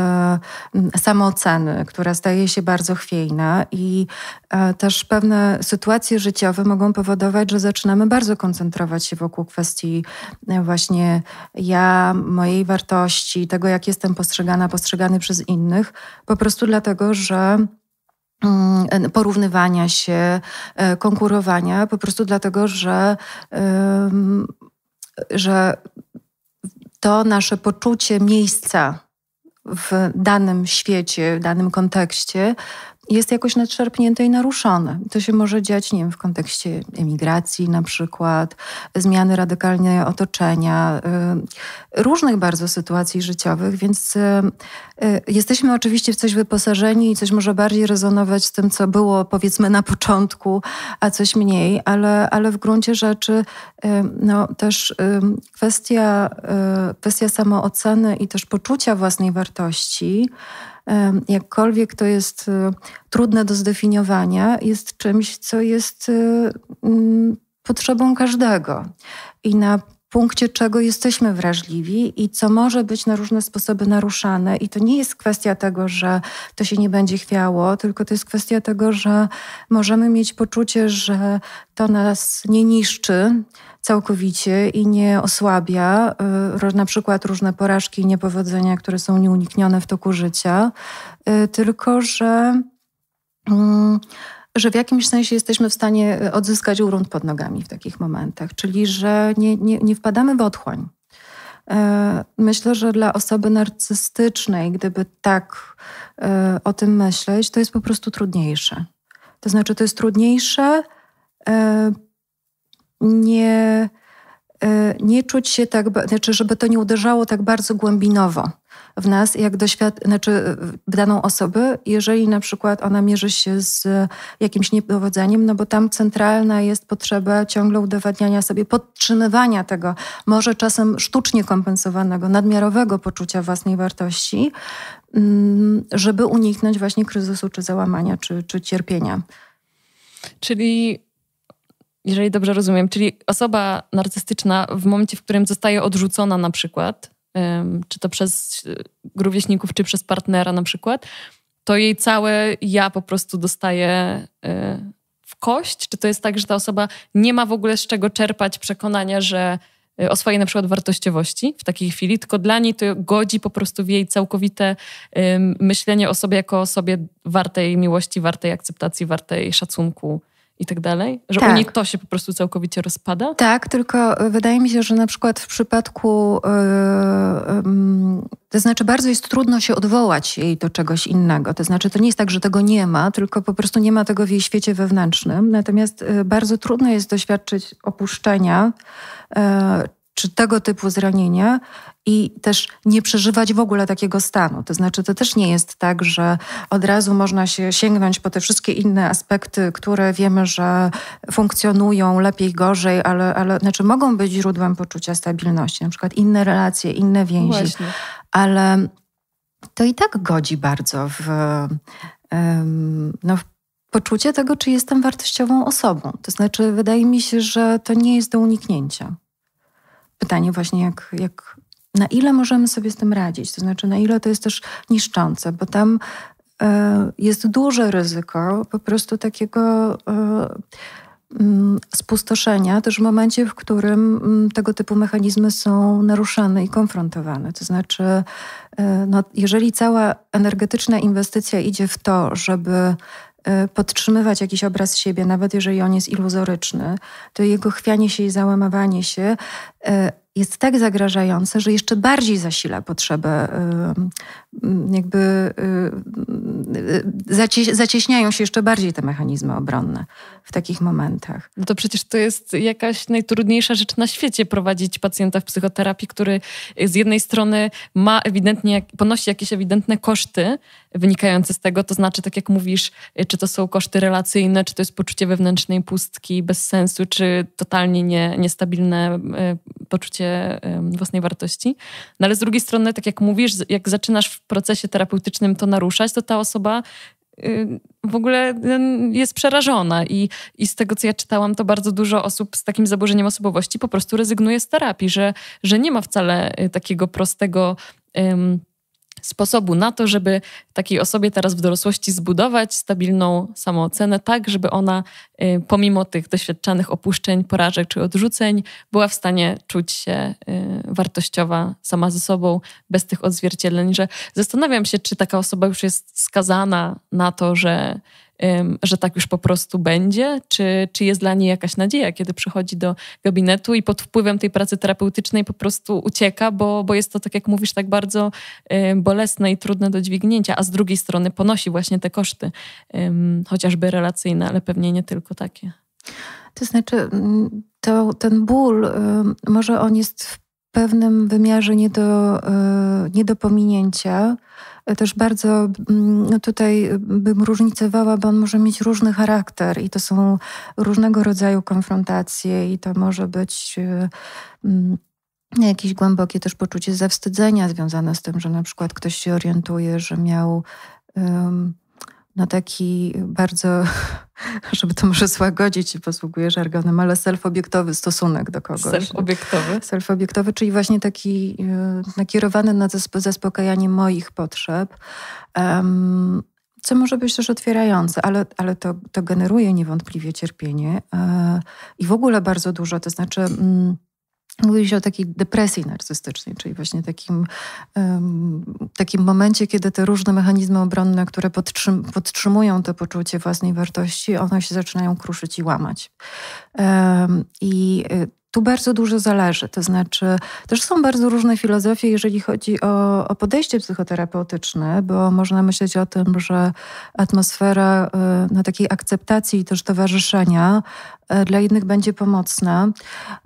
S2: y, samooceny, która staje się bardzo chwiejna i e, też pewne sytuacje życiowe mogą powodować, że zaczynamy bardzo koncentrować się wokół kwestii wartości, e, właśnie ja, mojej wartości, tego, jak jestem postrzegana, postrzegany przez innych, po prostu dlatego, że mm, e, porównywania się, e, konkurowania, po prostu dlatego, że, że to nasze poczucie miejsca w danym świecie, w danym kontekście jest jakoś nadszarpnięte i naruszane. To się może dziać, nie wiem, w kontekście emigracji na przykład, zmiany radykalnej otoczenia, y, różnych bardzo sytuacji życiowych, więc y, y, jesteśmy oczywiście w coś wyposażeni i coś może bardziej rezonować z tym, co było powiedzmy na początku, a coś mniej, ale, ale w gruncie rzeczy no, też kwestia, kwestia samooceny i też poczucia własnej wartości, jakkolwiek to jest e, trudne do zdefiniowania, jest czymś, co jest e, mm, potrzebą każdego i na punkcie czego jesteśmy wrażliwi i co może być na różne sposoby naruszane. I to nie jest kwestia tego, że to się nie będzie chwiało, tylko to jest kwestia tego, że możemy mieć poczucie, że to nas nie niszczy, całkowicie i nie osłabia. Y, na przykład różne porażki i niepowodzenia, które są nieuniknione w toku życia, y, tylko że mm, że w jakimś sensie jesteśmy w stanie y, odzyskać urząd pod nogami w takich momentach, czyli że nie, nie, nie wpadamy w otchłań. Myślę, że dla osoby narcystycznej, gdyby tak o tym myśleć, to jest po prostu trudniejsze. To znaczy, to jest trudniejsze nie, e, nie czuć się tak, znaczy, żeby to nie uderzało tak bardzo głębinowo w nas, jak doświad- znaczy w daną osobę, jeżeli na przykład ona mierzy się z jakimś niepowodzeniem, no bo tam centralna jest potrzeba ciągle udowadniania sobie, podtrzymywania tego, może czasem sztucznie kompensowanego, nadmiarowego poczucia własnej wartości, mm, żeby uniknąć właśnie kryzysu czy załamania, czy, czy cierpienia.
S1: Czyli jeżeli dobrze rozumiem, czyli osoba narcystyczna w momencie, w którym zostaje odrzucona na przykład, czy to przez e, rówieśników, czy przez partnera na przykład, to jej całe ja po prostu dostaje e, w kość? Czy to jest tak, że ta osoba nie ma w ogóle z czego czerpać przekonania, że e, o swojej na przykład wartościowości w takiej chwili, tylko dla niej to godzi po prostu w jej całkowite myślenie o sobie jako o sobie wartej miłości, wartej akceptacji, wartej szacunku i tak dalej? Że tak. u nich to się po prostu całkowicie rozpada?
S2: Tak, tylko e, wydaje mi się, że na przykład w przypadku, yy, yy, to znaczy bardzo jest trudno się odwołać jej do czegoś innego. To znaczy to nie jest tak, że tego nie ma, tylko po prostu nie ma tego w jej świecie wewnętrznym. Natomiast yy, bardzo trudno jest doświadczyć opuszczenia czy tego typu zranienia i też nie przeżywać w ogóle takiego stanu. To znaczy, to też nie jest tak, że od razu można się sięgnąć po te wszystkie inne aspekty, które wiemy, że funkcjonują lepiej, gorzej, ale, ale znaczy mogą być źródłem poczucia stabilności, na przykład inne relacje, inne więzi, Właśnie. ale to i tak godzi bardzo w, no, w poczucie tego, czy jestem wartościową osobą. To znaczy, wydaje mi się, że to nie jest do uniknięcia pytanie właśnie, jak, jak, na ile możemy sobie z tym radzić, to znaczy na ile to jest też niszczące, bo tam e, jest duże ryzyko po prostu takiego e, mm, spustoszenia, też w momencie, w którym mm, tego typu mechanizmy są naruszane i konfrontowane. To znaczy, e, no, jeżeli cała energetyczna inwestycja idzie w to, żeby E, podtrzymywać jakiś obraz siebie, nawet jeżeli on jest iluzoryczny, to jego chwianie się i załamywanie się e, jest tak zagrażające, że jeszcze bardziej zasila potrzebę e, Mm, jakby y, y, zacieśniają się jeszcze bardziej te mechanizmy obronne w takich momentach.
S1: No to przecież to jest jakaś najtrudniejsza rzecz na świecie prowadzić pacjenta w psychoterapii, który z jednej strony ma ewidentnie, ponosi jakieś ewidentne koszty wynikające z tego, to znaczy tak jak mówisz, czy to są koszty relacyjne, czy to jest poczucie wewnętrznej pustki, bez sensu, czy totalnie nie, niestabilne y, poczucie własnej wartości. No ale z drugiej strony, tak jak mówisz, jak zaczynasz procesie terapeutycznym to naruszać, to ta osoba y, w ogóle y, jest przerażona i, i z tego, co ja czytałam, to bardzo dużo osób z takim zaburzeniem osobowości po prostu rezygnuje z terapii, że, że nie ma wcale y, takiego prostego... Um, sposobu na to, żeby takiej osobie teraz w dorosłości zbudować stabilną samoocenę, tak żeby ona y, pomimo tych doświadczanych opuszczeń, porażek czy odrzuceń była w stanie czuć się y, wartościowa sama ze sobą, bez tych odzwierciedleń, że zastanawiam się, czy taka osoba już jest skazana na to, że że tak już po prostu będzie? Czy, czy jest dla niej jakaś nadzieja, kiedy przychodzi do gabinetu i pod wpływem tej pracy terapeutycznej po prostu ucieka, bo, bo jest to, tak jak mówisz, tak bardzo bolesne i trudne do dźwignięcia, a z drugiej strony ponosi właśnie te koszty, chociażby relacyjne, ale pewnie nie tylko takie.
S2: To znaczy, mm, to, ten ból, może on jest pewnym wymiarze nie do, e, nie do pominięcia. E, też bardzo mm, no tutaj e, bym różnicowała, bo on może mieć różny charakter i to są różnego rodzaju konfrontacje, i to może być mm, jakieś głębokie też poczucie zawstydzenia związane z tym, że na przykład ktoś się orientuje, że miał. Um, na taki bardzo, [LAUGHS] żeby to może złagodzić, posługuję żargonem, ale self-obiektowy stosunek do kogoś. Self-obiektowy? Self-obiektowy, czyli właśnie taki e, nakierowany na zaspokajanie moich potrzeb, co może być też otwierające, ale, ale to, to generuje niewątpliwie cierpienie e, i w ogóle bardzo dużo, to znaczy... Mm, Mówi się o takiej depresji narcystycznej, czyli właśnie takim, um, takim momencie, kiedy te różne mechanizmy obronne, które podtrzym podtrzymują to poczucie własnej wartości, one się zaczynają kruszyć i łamać. Um, I y, tu bardzo dużo zależy. To znaczy, też są bardzo różne filozofie, jeżeli chodzi o, o podejście psychoterapeutyczne, bo można myśleć o tym, że atmosfera y, takiej akceptacji i też towarzyszenia E, dla jednych będzie pomocna,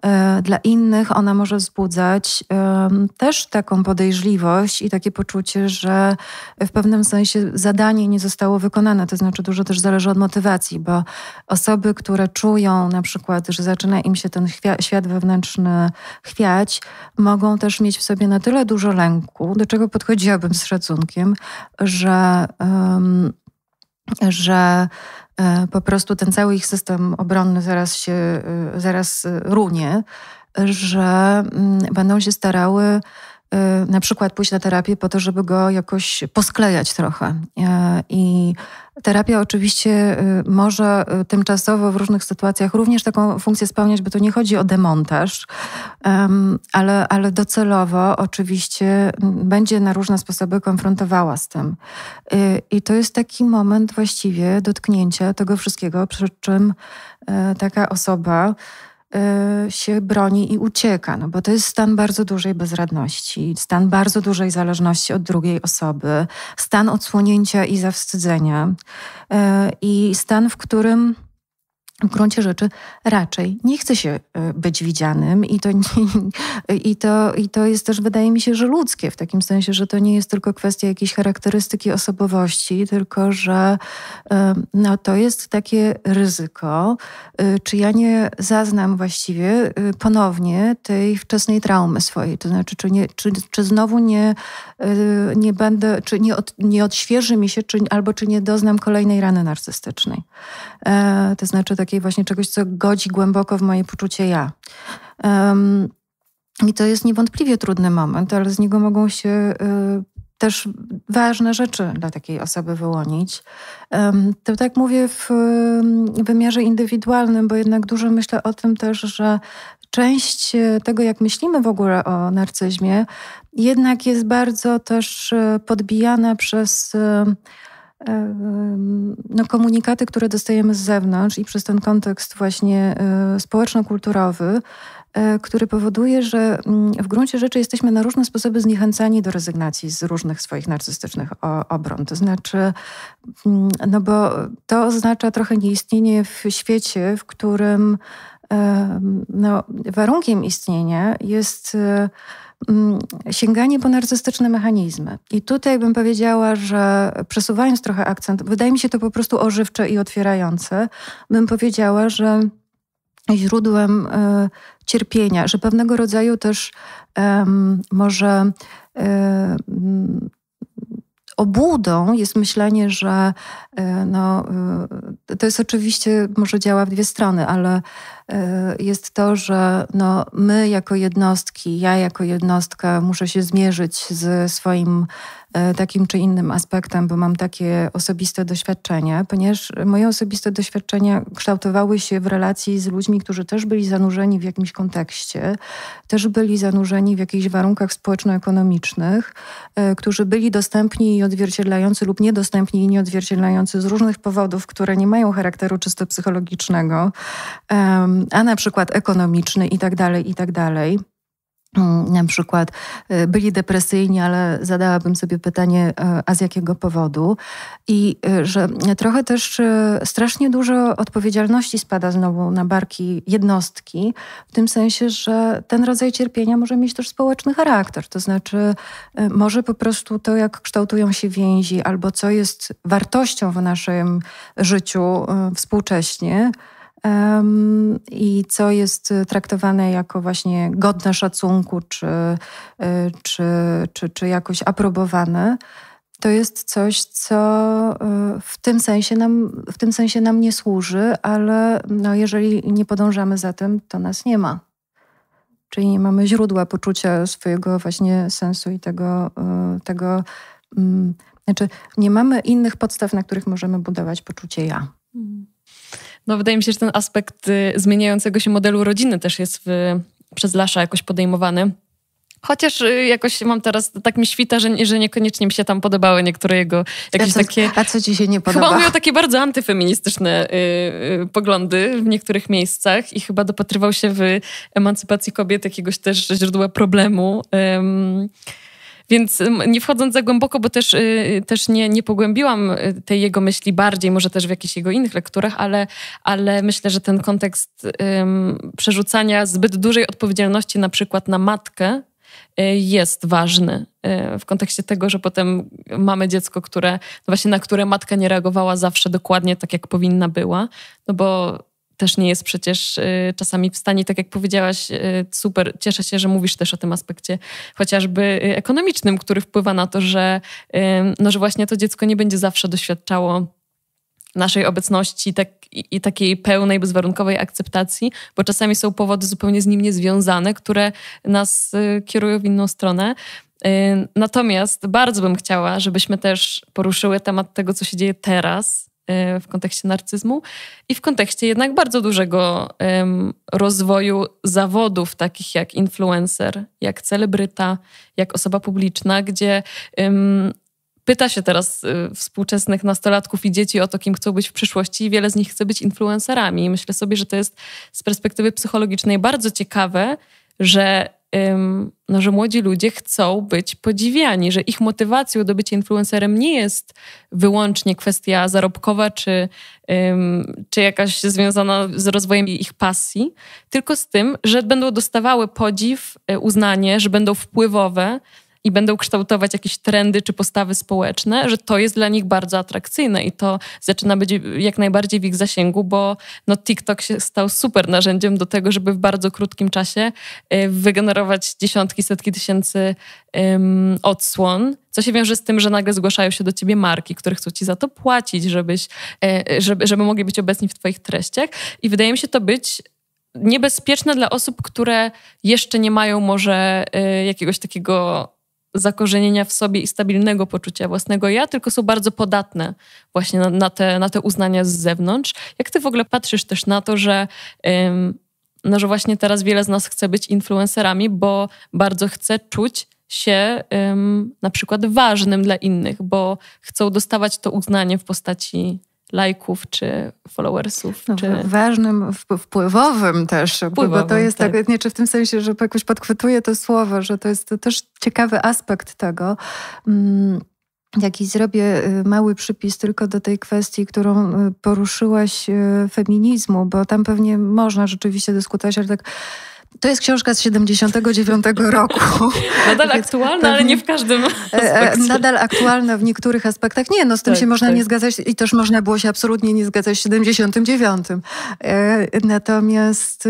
S2: e, dla innych ona może wzbudzać e, też taką podejrzliwość i takie poczucie, że w pewnym sensie zadanie nie zostało wykonane. To znaczy, dużo też zależy od motywacji, bo osoby, które czują na przykład, że zaczyna im się ten świat wewnętrzny chwiać, mogą też mieć w sobie na tyle dużo lęku, do czego podchodziłabym z szacunkiem, że. Um, że E, po prostu ten cały ich system obronny zaraz się, e, zaraz e, runie, że mm, będą się starały Y, na przykład pójść na terapię po to, żeby go jakoś posklejać trochę. Y, I terapia oczywiście y, może tymczasowo w różnych sytuacjach również taką funkcję spełniać, bo to nie chodzi o demontaż, ale, ale docelowo oczywiście będzie na różne sposoby konfrontowała z tym. I to jest taki moment właściwie dotknięcia tego wszystkiego, przy czym taka osoba Y, się broni i ucieka, no bo to jest stan bardzo dużej bezradności, stan bardzo dużej zależności od drugiej osoby, stan odsłonięcia i zawstydzenia y, i stan, w którym w gruncie rzeczy raczej nie chce się e, być widzianym i to, nie, i, to, i to jest też, wydaje mi się, że ludzkie, w takim sensie, że to nie jest tylko kwestia jakiejś charakterystyki osobowości, tylko że e, no, to jest takie ryzyko, e, czy ja nie zaznam właściwie ponownie tej wczesnej traumy swojej, to znaczy, czy, nie, czy, czy znowu nie, nie będę, czy nie, od, nie odświeży mi się, czy, albo czy nie doznam kolejnej rany narcystycznej. To znaczy takie takiej właśnie czegoś, co godzi głęboko w moje poczucie ja. Um, I to jest niewątpliwie trudny moment, ale z niego mogą się y, też ważne rzeczy dla takiej osoby wyłonić. Um, to tak mówię w y, wymiarze indywidualnym, bo jednak dużo myślę o tym też, że część y, tego, jak myślimy w ogóle o narcyzmie, jednak jest bardzo też y, podbijana przez. Y, no, komunikaty, które dostajemy z zewnątrz i przez ten kontekst właśnie e, społeczno-kulturowy, e, który powoduje, że mm, w gruncie rzeczy jesteśmy na różne sposoby zniechęcani do rezygnacji z różnych swoich narcystycznych obron. To znaczy, mm, no bo to oznacza trochę nieistnienie w świecie, w którym no, warunkiem istnienia jest e, Mm, sięganie po narcystyczne mechanizmy. I tutaj bym powiedziała, że przesuwając trochę akcent, wydaje mi się to po prostu ożywcze i otwierające, bym powiedziała, że źródłem y, cierpienia, że pewnego rodzaju też y, może y, mm, obłudą jest myślenie, że y, no, y, to jest oczywiście, może działa w dwie strony, ale Y, jest to, że no, my jako jednostki, ja jako jednostka muszę się zmierzyć z swoim y, takim czy innym aspektem, bo mam takie osobiste doświadczenia, ponieważ moje osobiste doświadczenia kształtowały się w relacji z ludźmi, którzy też byli zanurzeni w jakimś kontekście, też byli zanurzeni w jakichś warunkach społeczno-ekonomicznych, y, którzy byli dostępni i odzwierciedlający lub niedostępni i nieodzwierciedlający z różnych powodów, które nie mają charakteru czysto psychologicznego. Um, a na przykład ekonomiczny i tak dalej, i tak dalej mm, na przykład y, byli depresyjni, ale zadałabym sobie pytanie, y, a z jakiego powodu? I y, że trochę też strasznie dużo odpowiedzialności spada znowu na barki jednostki, w tym sensie, że ten rodzaj cierpienia może mieć też społeczny charakter, to znaczy może po prostu to, jak kształtują się więzi, albo co jest wartością w naszym życiu współcześnie, i co jest e, traktowane jako właśnie godne szacunku, czy, e, czy, czy, czy jakoś aprobowane, to jest coś, co e, w tym sensie nam, w tym sensie nam nie służy, ale no, jeżeli nie podążamy za tym, to nas nie ma. Czyli nie mamy źródła poczucia swojego właśnie sensu i tego, tego mm, znaczy nie mamy innych podstaw, na których możemy budować poczucie ja.
S1: Mm. No wydaje mi się, że ten aspekt y, zmieniającego się modelu rodziny też jest w, przez Lasza jakoś podejmowany. Chociaż y, jakoś mam teraz, tak mi świta, że, że niekoniecznie mi się tam podobały niektóre jego jakieś a co, takie... A co ci się nie podoba? Chyba miał takie bardzo antyfeministyczne y, y, poglądy w niektórych miejscach i chyba dopatrywał się w emancypacji kobiet jakiegoś też źródła problemu. Więc nie wchodząc za głęboko, bo też, y, też nie, nie pogłębiłam y, tej jego myśli bardziej, może też w jakichś jego innych lekturach, ale, ale myślę, że ten kontekst um, przerzucania zbyt dużej odpowiedzialności na przykład na matkę y, jest ważny w kontekście tego, że potem mamy dziecko, które, no właśnie na które matka nie reagowała zawsze dokładnie tak, jak powinna była, no bo też nie jest przecież y, czasami w stanie, tak jak powiedziałaś, y, super, cieszę się, że mówisz też o tym aspekcie chociażby y, ekonomicznym, który wpływa na to, że, no, że właśnie to dziecko nie będzie zawsze doświadczało naszej obecności tak, i, i takiej pełnej, bezwarunkowej akceptacji, bo czasami są powody zupełnie z nim niezwiązane, które nas kierują w inną stronę. Natomiast bardzo bym chciała, żebyśmy też poruszyły temat tego, co się dzieje teraz, E, w kontekście narcyzmu i w kontekście jednak bardzo dużego rozwoju zawodów takich jak influencer, jak celebryta, jak osoba publiczna, gdzie pyta się teraz e, współczesnych nastolatków i dzieci o to, kim chcą być w przyszłości, i wiele z nich chce być influencerami. I myślę sobie, że to jest z perspektywy psychologicznej bardzo ciekawe, że no, że młodzi ludzie chcą być podziwiani, że ich motywacją do bycia influencerem nie jest wyłącznie kwestia zarobkowa czy, czy jakaś związana z rozwojem ich pasji, tylko z tym, że będą dostawały podziw, y, uznanie, że będą wpływowe, i będą kształtować jakieś trendy czy postawy społeczne, że to jest dla nich bardzo atrakcyjne i to zaczyna być jak najbardziej w ich zasięgu, bo no, TikTok się stał super narzędziem do tego, żeby w bardzo krótkim czasie y, wygenerować dziesiątki, setki tysięcy um, odsłon co się wiąże z tym, że nagle zgłaszają się do ciebie marki, które chcą ci za to płacić, żebyś, y, żeby, żeby mogli być obecni w twoich treściach. I wydaje mi się to być niebezpieczne dla osób, które jeszcze nie mają może y, jakiegoś takiego zakorzenienia w sobie i stabilnego poczucia własnego ja, tylko są bardzo podatne właśnie na, na te, na te uznania z zewnątrz. Jak ty w ogóle patrzysz też na to, że, ym, no, że właśnie teraz wiele z nas chce być influencerami, bo bardzo chce czuć się ym, na przykład ważnym dla innych, bo chcą dostawać to uznanie w postaci lajków czy followersów. No, czy...
S2: Ważnym, wpływowym też, wpływowym, bo to jest tak, tak nie, czy w tym sensie, że jakoś podchwytuje to słowo, że to jest to też ciekawy aspekt tego. Mm, jakiś zrobię y, mały przypis tylko do tej kwestii, którą y, poruszyłaś y, feminizmu, bo tam pewnie można rzeczywiście dyskutować, ale tak to jest książka z 79 roku. [LAUGHS]
S1: Nadal aktualna, ale nie w każdym e, e, aspekcie. Nadal
S2: aktualna w niektórych aspektach. Nie, no z tym tak, się można tak. nie zgadzać i też można było się absolutnie nie zgadzać w 79. E, natomiast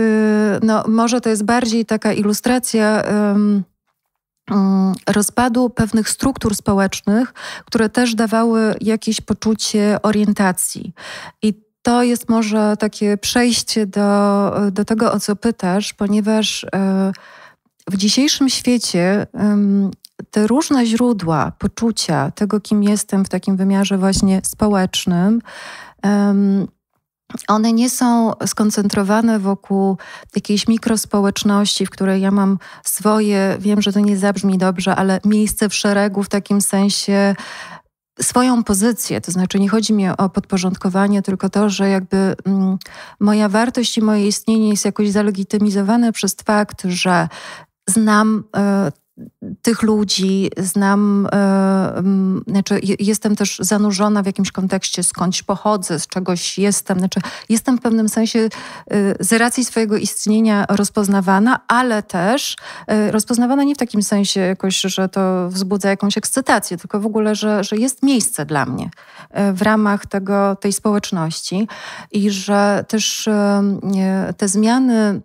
S2: no, może to jest bardziej taka ilustracja mm, rozpadu pewnych struktur społecznych, które też dawały jakieś poczucie orientacji. I to jest może takie przejście do, do tego, o co pytasz, ponieważ e, w dzisiejszym świecie te różne źródła poczucia tego, kim jestem w takim wymiarze właśnie społecznym, one nie są skoncentrowane wokół jakiejś mikrospołeczności, w której ja mam swoje, wiem, że to nie zabrzmi dobrze, ale miejsce w szeregu w takim sensie swoją pozycję, to znaczy nie chodzi mi o podporządkowanie, tylko to, że jakby mm, moja wartość i moje istnienie jest jakoś zalegitymizowane przez fakt, że znam e, tych ludzi, znam, y, znaczy jestem też zanurzona w jakimś kontekście, skądś pochodzę, z czegoś jestem. Znaczy jestem w pewnym sensie y, z racji swojego istnienia rozpoznawana, ale też y, rozpoznawana nie w takim sensie jakoś, że to wzbudza jakąś ekscytację, tylko w ogóle, że, że jest miejsce dla mnie w ramach tego, tej społeczności i że też te zmiany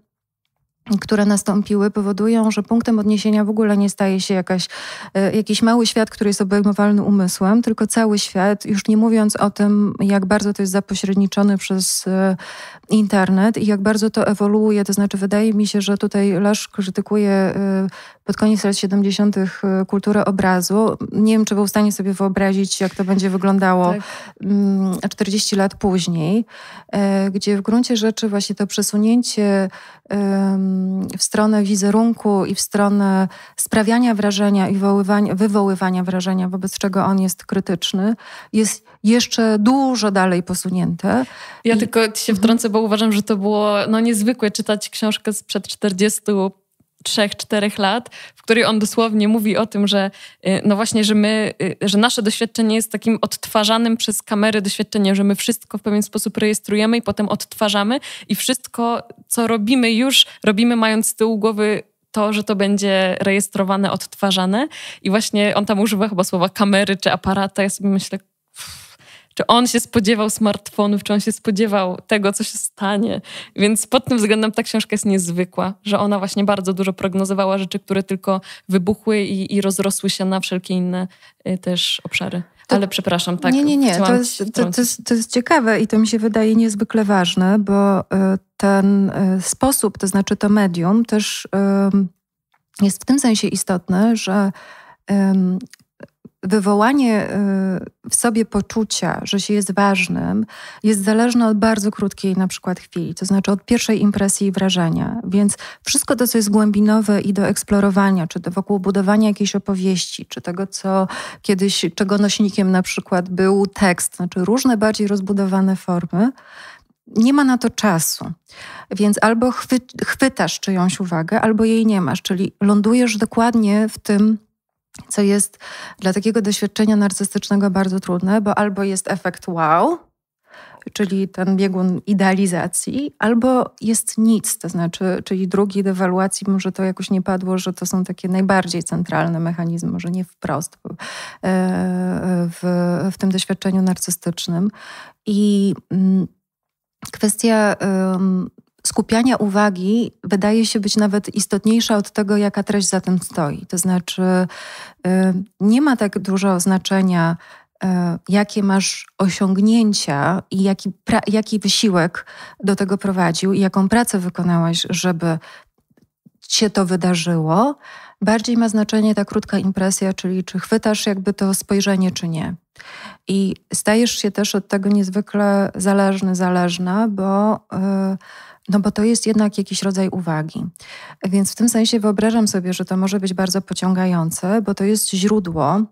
S2: które nastąpiły, powodują, że punktem odniesienia w ogóle nie staje się jakaś, e, jakiś mały świat, który jest obejmowalny umysłem, tylko cały świat, już nie mówiąc o tym, jak bardzo to jest zapośredniczony przez e, internet i jak bardzo to ewoluuje. To znaczy, wydaje mi się, że tutaj Lasz krytykuje e, pod koniec lat 70. Y, kulturę obrazu. Nie wiem, czy był w stanie sobie wyobrazić, jak to będzie wyglądało tak. 40 mm, lat później, e, gdzie w gruncie rzeczy właśnie to przesunięcie w stronę wizerunku i w stronę sprawiania wrażenia i wywoływania, wrażenia, wobec czego on jest krytyczny,
S1: jest jeszcze dużo dalej posunięte. Ja I... tylko się mhm. wtrącę, bo uważam, że to było no, niezwykłe czytać książkę sprzed 40 3-4 lat, w której on dosłownie mówi o tym, że y, no właśnie, że my, y, że nasze doświadczenie jest takim odtwarzanym przez kamery doświadczeniem, że my wszystko w pewien sposób rejestrujemy i potem odtwarzamy i wszystko, co robimy już, robimy mając z tyłu głowy to, że to będzie rejestrowane, odtwarzane. I właśnie on tam używa chyba słowa kamery czy aparata. Ja sobie myślę, czy on się spodziewał smartfonów, czy on się spodziewał tego, co się stanie. Więc pod tym względem ta książka jest niezwykła, że ona właśnie bardzo dużo prognozowała rzeczy, które tylko wybuchły i, i rozrosły się na wszelkie inne y, też obszary. To, Ale przepraszam, tak. Nie, nie, nie. To jest, to, to, jest,
S2: to jest ciekawe i to mi się wydaje niezwykle ważne, bo y, ten y, sposób, to znaczy to medium, też jest w tym sensie istotne, że wywołanie y, w sobie poczucia, że się jest ważnym, jest zależne od bardzo krótkiej na przykład chwili, to znaczy od pierwszej impresji i wrażenia. Więc wszystko to, co jest głębinowe i do eksplorowania, czy to wokół budowania jakiejś opowieści, czy tego, co kiedyś, czego nośnikiem na przykład był tekst, znaczy różne bardziej rozbudowane formy, nie ma na to czasu. Więc albo chwy chwytasz czyjąś uwagę, albo jej nie masz, czyli lądujesz dokładnie w tym co jest dla takiego doświadczenia narcystycznego bardzo trudne, bo albo jest efekt wow, czyli ten biegun idealizacji, albo jest nic, to znaczy, czyli drugi dewaluacji, może to jakoś nie padło, że to są takie najbardziej centralne mechanizmy, może nie wprost e, w, w tym doświadczeniu narcystycznym. I mm, kwestia skupiania uwagi wydaje się być nawet istotniejsza od tego, jaka treść za tym stoi. To znaczy, y, nie ma tak dużo znaczenia, y, jakie masz osiągnięcia i jaki, jaki wysiłek do tego prowadził i jaką pracę wykonałaś, żeby się to wydarzyło. Bardziej ma znaczenie ta krótka impresja, czyli czy chwytasz jakby to spojrzenie, czy nie. I stajesz się też od tego niezwykle zależny, zależna, bo. Yy, no bo to jest jednak jakiś rodzaj uwagi. Więc w tym sensie wyobrażam sobie, że to może być bardzo pociągające, bo to jest źródło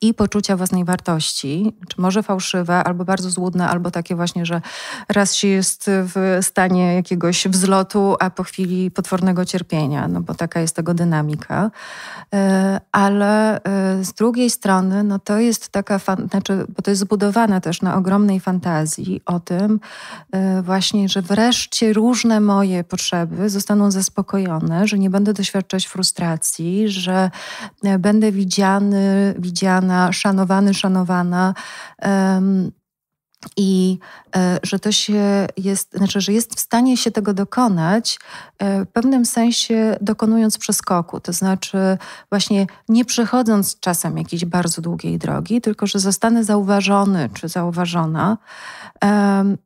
S2: i poczucia własnej wartości, czy może fałszywe, albo bardzo złudne, albo takie właśnie, że raz się jest w stanie jakiegoś wzlotu, a po chwili potwornego cierpienia, no bo taka jest tego dynamika. E, ale e, z drugiej strony, no to jest taka, znaczy, bo to jest zbudowane też na ogromnej fantazji o tym e, właśnie, że wreszcie różne moje potrzeby zostaną zaspokojone, że nie będę doświadczać frustracji, że będę widziany, widziany wspierana, szanowany, szanowana. Um, i e, że to się jest, znaczy, że jest w stanie się tego dokonać e, w pewnym sensie dokonując przeskoku, to znaczy właśnie nie przechodząc czasem jakiejś bardzo długiej drogi, tylko że zostanę zauważony czy zauważona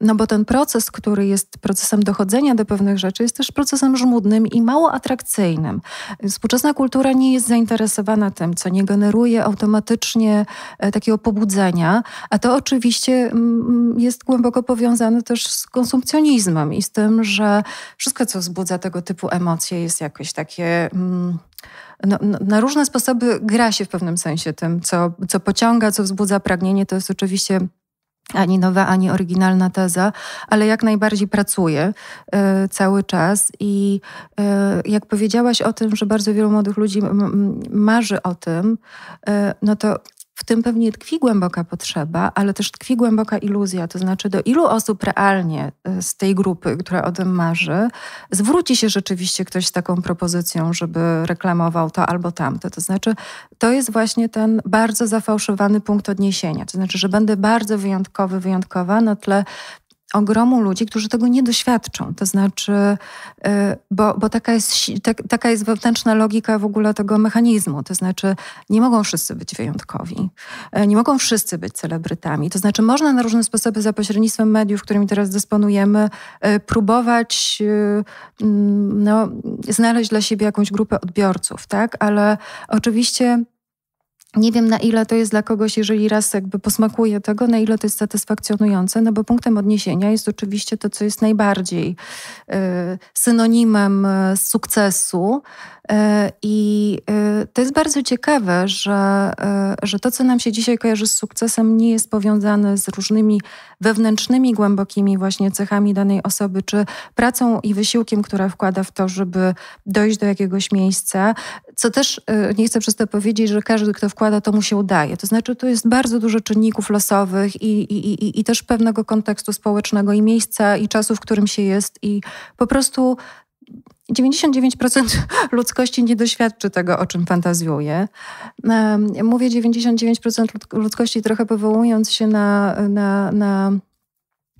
S2: no bo ten proces, który jest procesem dochodzenia do pewnych rzeczy, jest też procesem żmudnym i mało atrakcyjnym. Współczesna kultura nie jest zainteresowana tym, co nie generuje automatycznie e, takiego pobudzenia, a to oczywiście mm, mm, jest głęboko powiązane też z konsumpcjonizmem i z tym, że wszystko, co wzbudza tego typu emocje, jest jakoś takie. Mm, no, na różne sposoby gra się w pewnym sensie tym, co, co pociąga, co wzbudza pragnienie. To jest oczywiście ani nowa, ani oryginalna teza, ale jak najbardziej pracuję y, e, cały czas. I y, jak powiedziałaś o tym, że bardzo wielu młodych ludzi marzy o tym, y, no to tym pewnie tkwi głęboka potrzeba, ale też tkwi głęboka iluzja, to znaczy do ilu osób realnie y, z tej grupy, która o tym marzy, zwróci się rzeczywiście ktoś z taką propozycją, żeby reklamował to albo tamto. To znaczy, to jest właśnie ten bardzo zafałszowany punkt odniesienia. To znaczy, że będę bardzo wyjątkowy, wyjątkowa na tle ogromu ludzi, którzy tego nie doświadczą. To znaczy, y, bo, bo taka, jest, tak, taka jest wewnętrzna logika w ogóle tego mechanizmu. To znaczy, nie mogą wszyscy być wyjątkowi, y, nie mogą wszyscy być celebrytami. To znaczy, można na różne sposoby za pośrednictwem mediów, którymi teraz dysponujemy, y, próbować mm, no, znaleźć dla siebie jakąś grupę odbiorców, tak? Ale oczywiście nie wiem, na ile to jest dla kogoś, jeżeli raz jakby posmakuje tego, na ile to jest satysfakcjonujące, no bo punktem odniesienia jest oczywiście to, co jest najbardziej y, synonimem y, sukcesu, E, I e, to jest bardzo ciekawe, że, e, że to, co nam się dzisiaj kojarzy z sukcesem, nie jest powiązane z różnymi wewnętrznymi, głębokimi właśnie cechami danej osoby, czy pracą i wysiłkiem, która wkłada w to, żeby dojść do jakiegoś miejsca. Co też nie chcę przez to powiedzieć, że każdy, kto wkłada, to mu się udaje. To znaczy, tu jest bardzo dużo czynników losowych i, i, i, i też pewnego kontekstu społecznego i miejsca i czasu, w którym się jest i po prostu 99% [LAUGHS] ludzkości nie doświadczy tego, o czym fantazjuje. Mówię 99% ludzkości, trochę powołując się na, na, na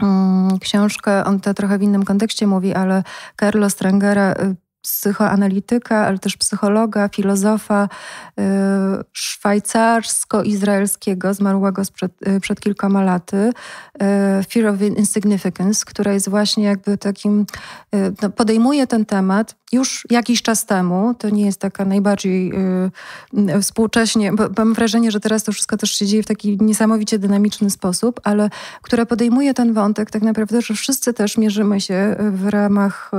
S2: mm, książkę, on to trochę w innym kontekście mówi, ale Carlo Strangera y, psychoanalityka, ale też psychologa, filozofa y, szwajcarsko-izraelskiego, zmarłego sprzed, y, przed kilkoma laty, y, Fear of Insignificance, która jest właśnie jakby takim, no, podejmuje ten temat już jakiś czas temu. To nie jest taka najbardziej współcześnie, bo mam wrażenie, że teraz to wszystko też się dzieje w taki niesamowicie dynamiczny sposób, ale która podejmuje ten wątek tak naprawdę, że wszyscy też mierzymy się w ramach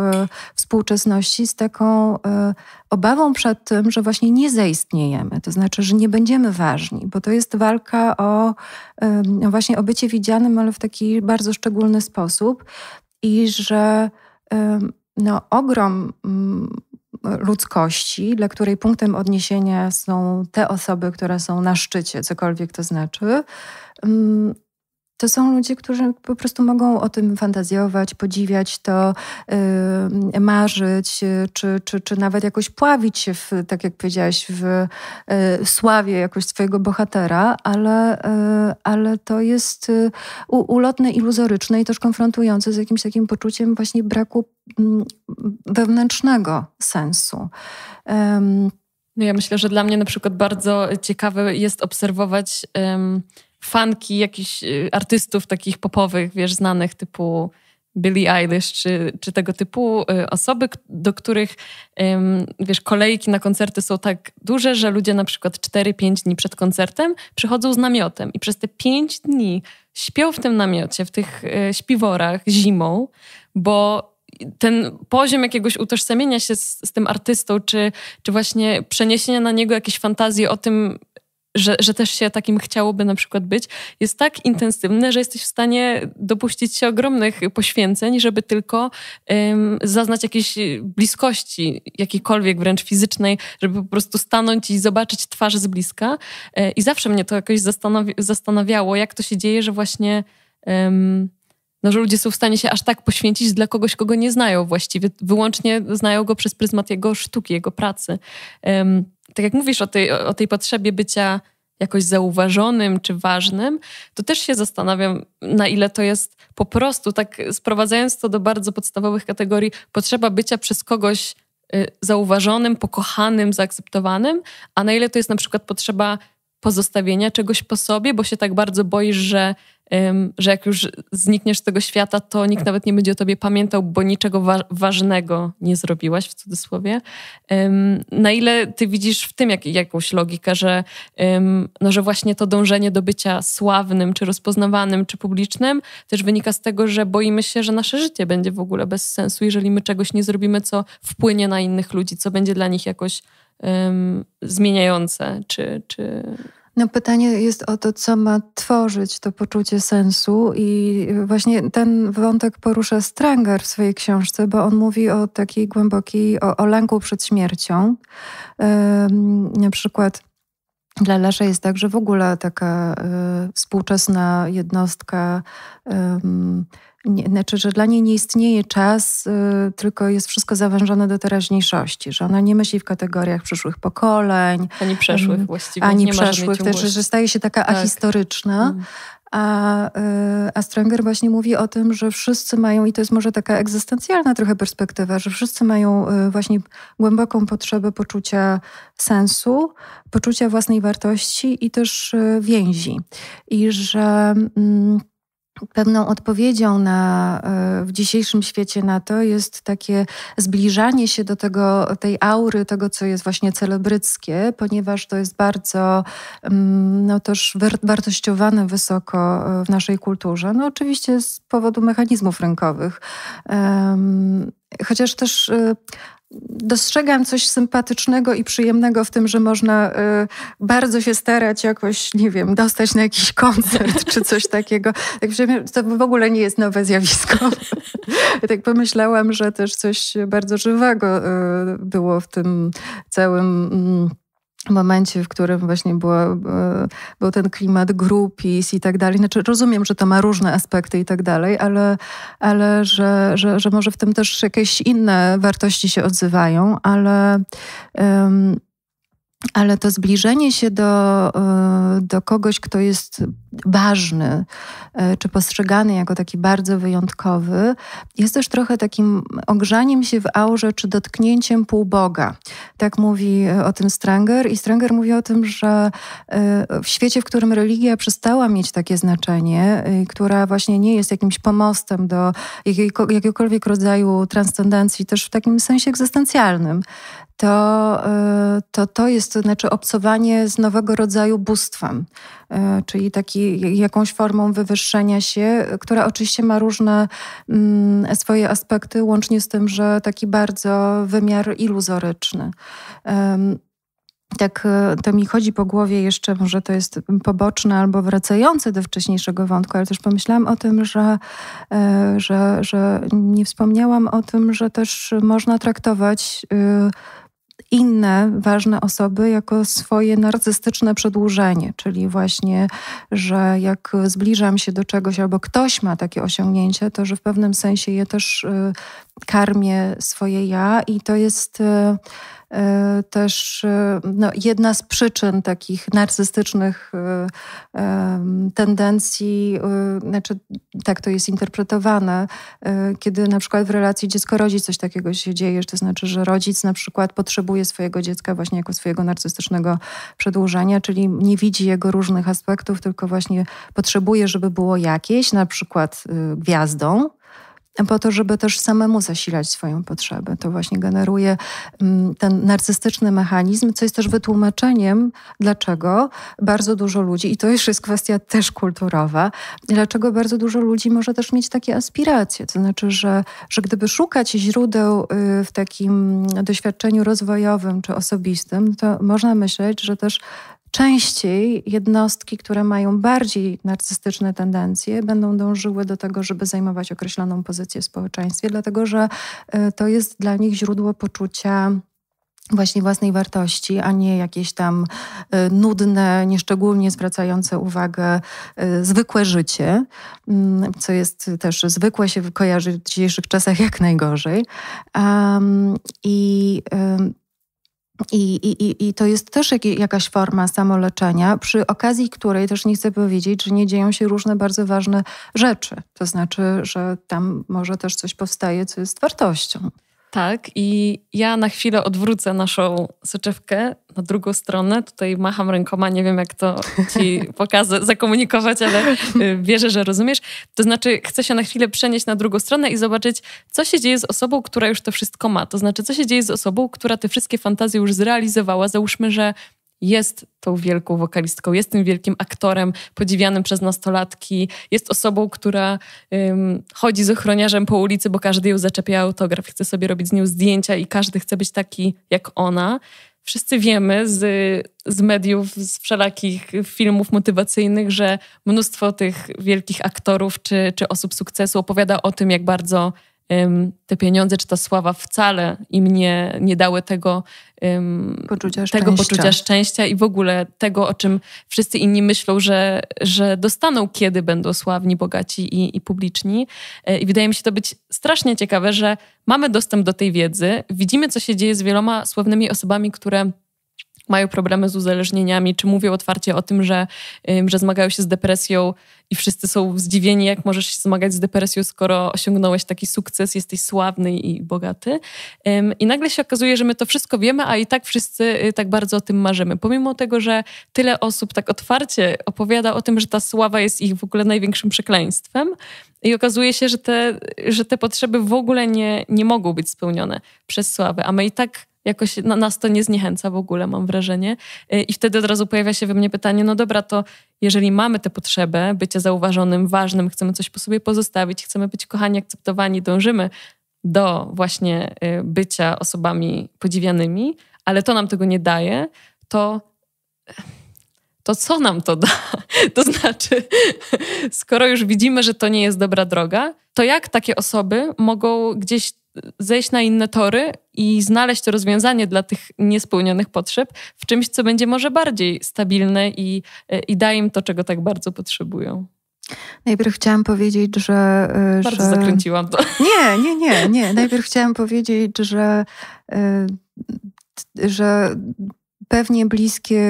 S2: współczesności z taką e, obawą przed tym, że właśnie nie zaistniejemy, to znaczy, że nie będziemy ważni, bo to jest walka o e, właśnie o bycie widzianym, ale w taki bardzo szczególny sposób i że e, no, ogrom mm, ludzkości, dla której punktem odniesienia są te osoby, które są na szczycie, cokolwiek to znaczy, mm, to są ludzie, którzy po prostu mogą o tym fantazjować, podziwiać to, yy, marzyć, y, czy, czy, czy nawet jakoś pławić się, w, tak jak powiedziałaś, w yy, sławie jakoś swojego bohatera, ale, yy, ale to jest y, ulotne, iluzoryczne i też konfrontujące z jakimś takim poczuciem właśnie braku mm, wewnętrznego sensu.
S1: No ja myślę, że dla mnie na przykład bardzo ciekawe jest obserwować fanki jakichś y, artystów takich popowych, wiesz, znanych typu Billie Eilish czy, czy tego typu y, osoby, do których wiesz, kolejki na koncerty są tak duże, że ludzie na przykład 4-5 dni przed koncertem przychodzą z namiotem i przez te 5 dni śpią w tym namiocie, w tych y, śpiworach zimą, bo ten poziom jakiegoś utożsamienia się z, z, tym artystą, czy, czy właśnie przeniesienia na niego jakiejś fantazji o tym, że, że też się takim chciałoby na przykład być, jest tak intensywne, że jesteś w stanie dopuścić się ogromnych poświęceń, żeby tylko um, zaznać jakiejś bliskości, jakiejkolwiek wręcz fizycznej, żeby po prostu stanąć i zobaczyć twarz z bliska. E, I zawsze mnie to jakoś zastanawiało, jak to się dzieje, że właśnie. Um, no, że ludzie są w stanie się aż tak poświęcić dla kogoś, kogo nie znają właściwie. Wyłącznie znają go przez pryzmat jego sztuki, jego pracy. Um, tak jak mówisz o tej, o tej potrzebie bycia jakoś zauważonym czy ważnym, to też się zastanawiam, na ile to jest po prostu, tak sprowadzając to do bardzo podstawowych kategorii, potrzeba bycia przez kogoś y, zauważonym, pokochanym, zaakceptowanym, a na ile to jest na przykład potrzeba pozostawienia czegoś po sobie, bo się tak bardzo boisz, że że jak już znikniesz z tego świata, to nikt nawet nie będzie o tobie pamiętał, bo niczego wa ważnego nie zrobiłaś, w cudzysłowie. Na ile ty widzisz w tym jak, jakąś logikę, że, no, że właśnie to dążenie do bycia sławnym, czy rozpoznawanym, czy publicznym też wynika z tego, że boimy się, że nasze życie będzie w ogóle bez sensu, jeżeli my czegoś nie zrobimy, co wpłynie na innych ludzi, co będzie dla nich jakoś um, zmieniające, czy, czy
S2: no pytanie jest o to, co ma tworzyć to poczucie sensu i właśnie ten wątek porusza Stranger w swojej książce, bo on mówi o takiej głębokiej, o, o lęku przed śmiercią. Yy, na przykład dla Lesza jest tak, że w ogóle taka e, współczesna jednostka nie, znaczy, że dla niej nie istnieje czas, y, tylko jest wszystko zawężone do teraźniejszości, że ona nie myśli w kategoriach przyszłych pokoleń. Ani przeszłych mm, właściwie. Ani nie przeszłych, też, że staje się taka tak. ahistoryczna. Mm. A, y, a Stranger właśnie mówi o tym, że wszyscy mają, i to jest może taka egzystencjalna trochę perspektywa, że wszyscy mają y, właśnie głęboką potrzebę poczucia sensu, poczucia własnej wartości i też więzi. I że. Mm, pewną odpowiedzią na, e, w dzisiejszym świecie na to jest takie zbliżanie się do tego, tej aury, tego, co jest właśnie celebryckie, ponieważ to jest bardzo mm, no, też wartościowane wysoko e, w naszej kulturze. No oczywiście z powodu mechanizmów rynkowych. Chociaż też e, dostrzegam coś sympatycznego i przyjemnego w tym, że można y, bardzo się starać jakoś, nie wiem, dostać na jakiś koncert czy coś [LAUGHS] takiego. Także to w ogóle nie jest nowe zjawisko. [LAUGHS] tak pomyślałam, że też coś bardzo żywego y, było w tym całym. Y, momencie, w którym właśnie było, e, był ten klimat grupis i tak dalej. Znaczy rozumiem, że to ma różne aspekty i tak dalej, ale, ale że, że, że może w tym też jakieś inne wartości się odzywają, ale um, ale to zbliżenie się do, e, do kogoś, kto jest ważny e, czy postrzegany jako taki bardzo wyjątkowy, jest też trochę takim ogrzaniem się w aurze czy dotknięciem półboga. Tak mówi e, o tym Stranger i Stranger mówi o tym, że w świecie, w którym religia przestała mieć takie znaczenie, która właśnie nie jest jakimś pomostem do jakiego, jakiegokolwiek rodzaju transcendencji, też w takim sensie egzystencjalnym, to, y, to to jest to znaczy obcowanie z nowego rodzaju bóstwem, y, czyli taki, jakąś formą wywyższenia się, która oczywiście ma różne mm, swoje aspekty, łącznie z tym, że taki bardzo wymiar iluzoryczny. Um, tak y, to mi chodzi po głowie jeszcze, może to jest poboczne albo wracające do wcześniejszego wątku, ale też pomyślałam o tym, że, e, że, że nie wspomniałam o tym, że też można traktować inne ważne osoby jako swoje narcystyczne przedłużenie, czyli właśnie, że jak zbliżam się do czegoś albo ktoś ma takie osiągnięcia, to że w pewnym sensie je też y, karmię swoje ja i to jest y, E, też e, no, jedna z przyczyn takich narcystycznych e, tendencji, znaczy tak to jest interpretowane, kiedy na przykład w relacji dziecko-rodzic coś takiego się dzieje, to znaczy, że rodzic na przykład potrzebuje swojego dziecka właśnie jako swojego narcystycznego przedłużenia, czyli nie widzi jego różnych aspektów, tylko właśnie potrzebuje, żeby było jakieś, na przykład gwiazdą, po to, żeby też samemu zasilać swoją potrzebę. To właśnie generuje mm, ten narcystyczny mechanizm, co jest też wytłumaczeniem, dlaczego bardzo dużo ludzi, i to już jest kwestia też kulturowa, dlaczego bardzo dużo ludzi może też mieć takie aspiracje. To znaczy, że, że gdyby szukać źródeł y, w takim doświadczeniu rozwojowym czy osobistym, to można myśleć, że też Częściej jednostki, które mają bardziej narcystyczne tendencje, będą dążyły do tego, żeby zajmować określoną pozycję w społeczeństwie, dlatego że e, to jest dla nich źródło poczucia właśnie własnej wartości, a nie jakieś tam e, nudne, nieszczególnie zwracające uwagę e, zwykłe życie, mm, co jest też zwykłe się kojarzy w dzisiejszych czasach jak najgorzej. I i, i, I to jest też jakaś forma samoleczenia, przy okazji której też nie chcę powiedzieć, że nie dzieją się różne bardzo ważne rzeczy. To znaczy, że tam może też coś powstaje, co
S1: jest wartością. Tak, i ja na chwilę odwrócę naszą soczewkę na drugą stronę. Tutaj macham rękoma, nie wiem jak to ci [LAUGHS] pokazać, zakomunikować, ale y, wierzę, że rozumiesz. To znaczy, chcę się na chwilę przenieść na drugą stronę i zobaczyć, co się dzieje z osobą, która już to wszystko ma. To znaczy, co się dzieje z osobą, która te wszystkie fantazje już zrealizowała. Załóżmy, że jest tą wielką wokalistką, jest tym wielkim aktorem podziwianym przez nastolatki, jest osobą, która ym, chodzi z ochroniarzem po ulicy, bo każdy ją zaczepia autograf, chce sobie robić z nią zdjęcia i każdy chce być taki jak ona. Wszyscy wiemy z, z mediów, z wszelakich filmów motywacyjnych, że mnóstwo tych wielkich aktorów czy, czy osób sukcesu opowiada o tym, jak bardzo te pieniądze czy ta sława wcale im nie, nie dały tego, poczucia, tego szczęścia. poczucia szczęścia i w ogóle tego, o czym wszyscy inni myślą, że, że dostaną, kiedy będą sławni, bogaci i, i publiczni. E, I wydaje mi się to być strasznie ciekawe, że mamy dostęp do tej wiedzy, widzimy, co się dzieje z wieloma sławnymi osobami, które mają problemy z uzależnieniami, czy mówią otwarcie o tym, że, że zmagają się z depresją i wszyscy są zdziwieni, jak możesz się zmagać z depresją, skoro osiągnąłeś taki sukces, jesteś sławny i bogaty. I nagle się okazuje, że my to wszystko wiemy, a i tak wszyscy y, tak bardzo o tym marzymy. Pomimo tego, że tyle osób tak otwarcie opowiada o tym, że ta sława jest ich w ogóle największym przekleństwem, i okazuje się, że te, że te potrzeby w ogóle nie, nie mogą być spełnione przez sławę, a my i tak jakoś no, nas to nie zniechęca w ogóle, mam wrażenie. Y, I wtedy od razu pojawia się we mnie pytanie, no dobra, to jeżeli mamy tę potrzebę bycia zauważonym, ważnym, chcemy coś po sobie pozostawić, chcemy być kochani, akceptowani, dążymy do właśnie y, bycia osobami podziwianymi, ale to nam tego nie daje, to to co nam to da? [LAUGHS] To znaczy, skoro już widzimy, że to nie jest dobra droga, to jak takie osoby mogą gdzieś zejść na inne tory i znaleźć rozwiązanie dla tych niespełnionych potrzeb w czymś, co będzie może bardziej stabilne i, e, i da im to, czego tak bardzo potrzebują.
S2: Najpierw chciałam powiedzieć, że. E, bardzo że... zakręciłam to. Nie, nie, nie, nie. Najpierw chciałam powiedzieć, że, e, że pewnie bliskie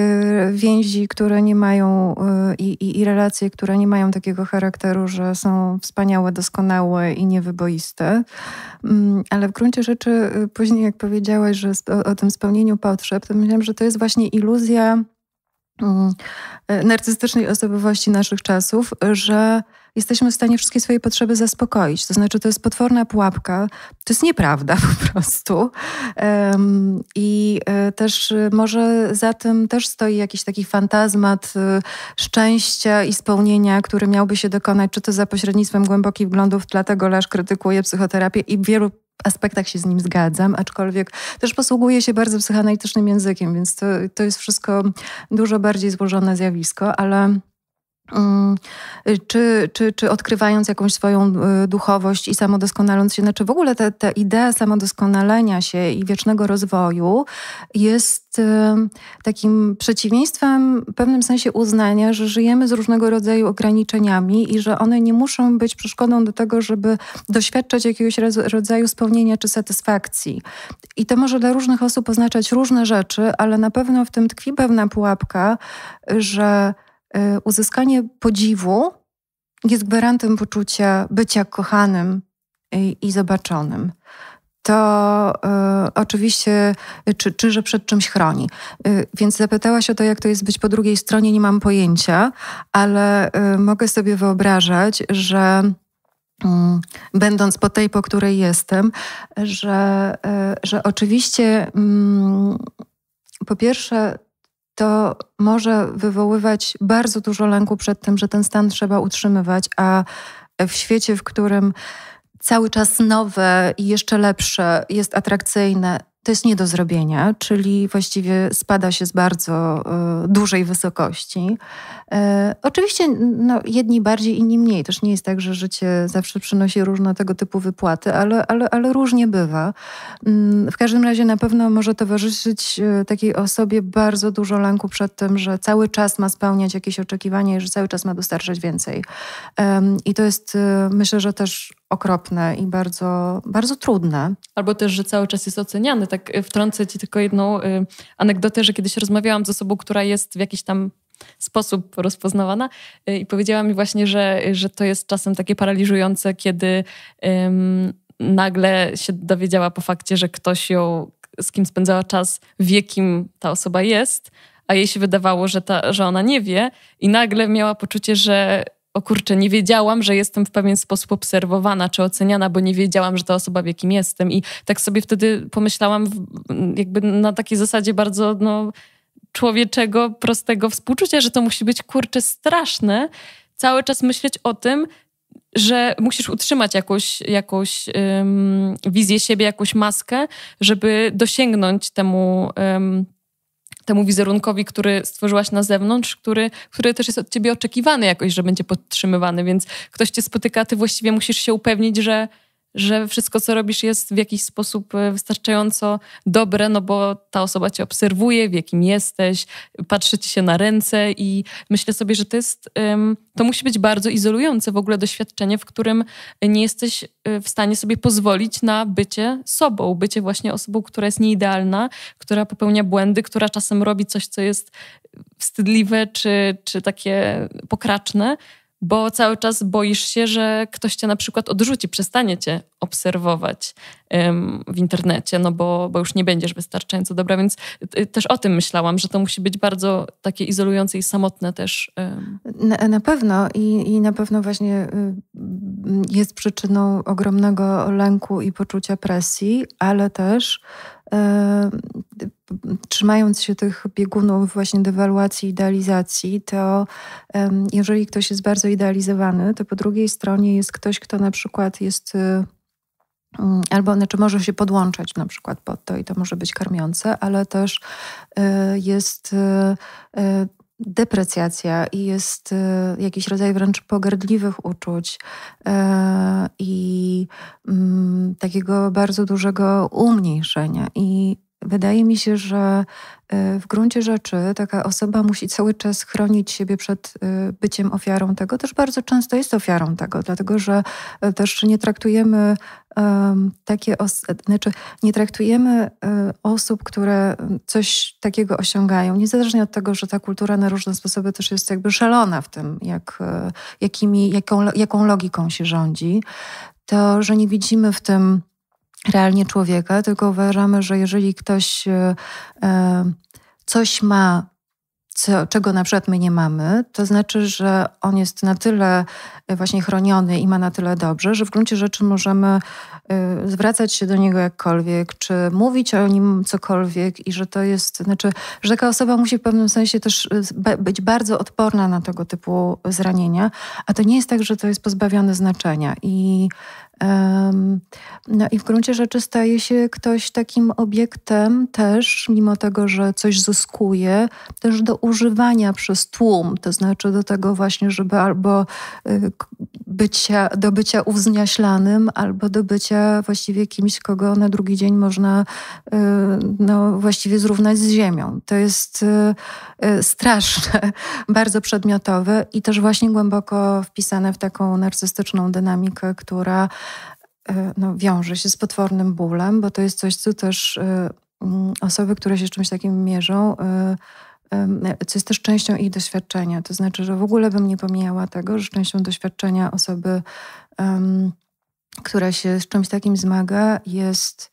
S2: więzi, które nie mają y, i, i, i, relacje, które nie mają takiego charakteru, że są wspaniałe, doskonałe i niewyboiste. Mm, ale w gruncie rzeczy y, później jak powiedziałaś, że o, o tym spełnieniu potrzeb, to myślałam, że to jest właśnie iluzja mm, y, narcystycznej osobowości naszych czasów, że jesteśmy w stanie wszystkie swoje potrzeby zaspokoić. To znaczy, to jest potworna pułapka, to jest nieprawda [LAUGHS] po prostu. I e, też e, może za tym też stoi jakiś taki fantazmat e, szczęścia i spełnienia, który miałby się dokonać, czy to za pośrednictwem głębokich wglądów, dlatego Lasz krytykuje psychoterapię i wielu aspektach się z nim zgadzam, aczkolwiek też posługuje się bardzo psychoanalitycznym językiem, więc to, to jest wszystko dużo bardziej złożone zjawisko, ale Mm, y, czy, czy, czy odkrywając jakąś swoją y, duchowość i samodoskonaląc się, znaczy w ogóle ta, ta idea samodoskonalenia się i wiecznego rozwoju jest y, takim przeciwieństwem w pewnym sensie uznania, że żyjemy z różnego rodzaju ograniczeniami i że one nie muszą być przeszkodą do tego, żeby doświadczać jakiegoś rodzaju spełnienia czy satysfakcji. I to może dla różnych osób oznaczać różne rzeczy, ale na pewno w tym tkwi pewna pułapka, że E, uzyskanie podziwu jest gwarantem poczucia bycia kochanym i, i zobaczonym. To y, oczywiście, czy, czy że przed czymś chroni. Y, więc zapytałaś o to, jak to jest być po drugiej stronie, nie mam pojęcia, ale y, mogę sobie wyobrażać, że mm, będąc po tej, po której jestem, że, że oczywiście mm, po pierwsze to może wywoływać bardzo dużo lęku przed tym, że ten stan trzeba utrzymywać, a w świecie, w którym cały czas nowe i jeszcze lepsze jest atrakcyjne, to jest nie do zrobienia, czyli właściwie spada się z bardzo y, dużej wysokości. Y, oczywiście no, jedni bardziej, inni mniej. Też nie jest tak, że życie zawsze przynosi różne tego typu wypłaty, ale, ale, ale różnie bywa. Y, w każdym razie na pewno może towarzyszyć e, takiej osobie bardzo dużo lęku przed tym, że cały czas ma spełniać jakieś oczekiwania i że cały czas ma dostarczać więcej. I to jest, myślę, że też okropne i bardzo, bardzo trudne.
S1: Albo też, że cały czas jest oceniany. Tak y, wtrącę Ci tylko jedną y, anegdotę, że kiedyś rozmawiałam z osobą, która jest w jakiś tam sposób rozpoznawana y, i powiedziała mi właśnie, że, że to jest czasem takie paraliżujące, kiedy nagle się dowiedziała po fakcie, że ktoś ją, z kim spędzała czas, wie kim ta osoba jest, a jej się wydawało, że, ta, że ona nie wie i nagle miała poczucie, że o kurczę, nie wiedziałam, że jestem w pewien sposób obserwowana czy oceniana, bo nie wiedziałam, że ta osoba w jakim jestem. I tak sobie wtedy pomyślałam, jakby na takiej zasadzie bardzo no, człowieczego, prostego współczucia, że to musi być kurczę straszne. Cały czas myśleć o tym, że musisz utrzymać jakąś, jakąś um, wizję siebie, jakąś maskę, żeby dosięgnąć temu. Um, temu wizerunkowi, który stworzyłaś na zewnątrz, który, który też jest od ciebie oczekiwany jakoś, że będzie podtrzymywany, więc ktoś cię spotyka, ty właściwie musisz się upewnić, że że wszystko, co robisz, jest w jakiś sposób e, wystarczająco dobre, no bo ta osoba cię obserwuje, w jakim jesteś, patrzy ci się na ręce i myślę sobie, że to jest, to musi być bardzo izolujące w ogóle doświadczenie, w którym nie jesteś e, w stanie sobie pozwolić na bycie sobą, bycie właśnie osobą, która jest nieidealna, która popełnia błędy, która czasem robi coś, co jest wstydliwe czy, czy takie pokraczne bo cały czas boisz się, że ktoś cię na przykład odrzuci, przestanie cię obserwować w internecie, no bo, bo już nie będziesz wystarczająco dobra, więc y, też o tym myślałam, że to musi być bardzo takie izolujące i samotne też.
S2: Na, na pewno i, i na pewno właśnie y, jest przyczyną ogromnego lęku i poczucia presji, ale też trzymając się tych biegunów właśnie dewaluacji, idealizacji, to jeżeli ktoś jest bardzo idealizowany, to po drugiej stronie jest ktoś, kto na przykład jest y, mm, albo znaczy może się podłączać na przykład pod to i to może być karmiące, ale też y, jest y, deprecjacja i jest e, jakiś rodzaj wręcz pogardliwych uczuć e, i mm, takiego bardzo dużego umniejszenia. I Wydaje mi się, że e, w gruncie rzeczy taka osoba musi cały czas chronić siebie przed e, byciem ofiarą tego. Też bardzo często jest ofiarą tego, dlatego że e, też nie traktujemy um, takie os- znaczy nie traktujemy um, osób, które coś takiego osiągają, niezależnie od tego, że ta kultura na różne sposoby też jest jakby szalona w tym, jak, jakimi, jaką, jaką logiką się rządzi, to że nie widzimy w tym realnie człowieka, tylko uważamy, że jeżeli ktoś e, e, coś ma, co, czego na przykład my nie mamy, to znaczy, że on jest na tyle właśnie chroniony i ma na tyle dobrze, że w gruncie rzeczy możemy y, zwracać się do niego jakkolwiek, czy mówić o nim cokolwiek i że to jest, znaczy, że taka osoba musi w pewnym sensie też y, być bardzo odporna na tego typu zranienia, a to nie jest tak, że to jest pozbawione znaczenia i no i w gruncie rzeczy staje się ktoś takim obiektem też, mimo tego, że coś zyskuje, też do używania przez tłum, to znaczy do tego właśnie, żeby albo y, bycia, do bycia uwzniaślanym albo do bycia właściwie kimś, kogo na drugi dzień można y, no, właściwie zrównać z ziemią. To jest y, y, straszne, [LAUGHS] bardzo przedmiotowe i też właśnie głęboko wpisane w taką narcystyczną dynamikę, która no, wiąże się z potwornym bólem, bo to jest coś, co też mm, osoby, które się z czymś takim mierzą, co jest też częścią ich doświadczenia. To znaczy, że w ogóle bym nie pomijała tego, że częścią doświadczenia osoby, um, która się z czymś takim zmaga, jest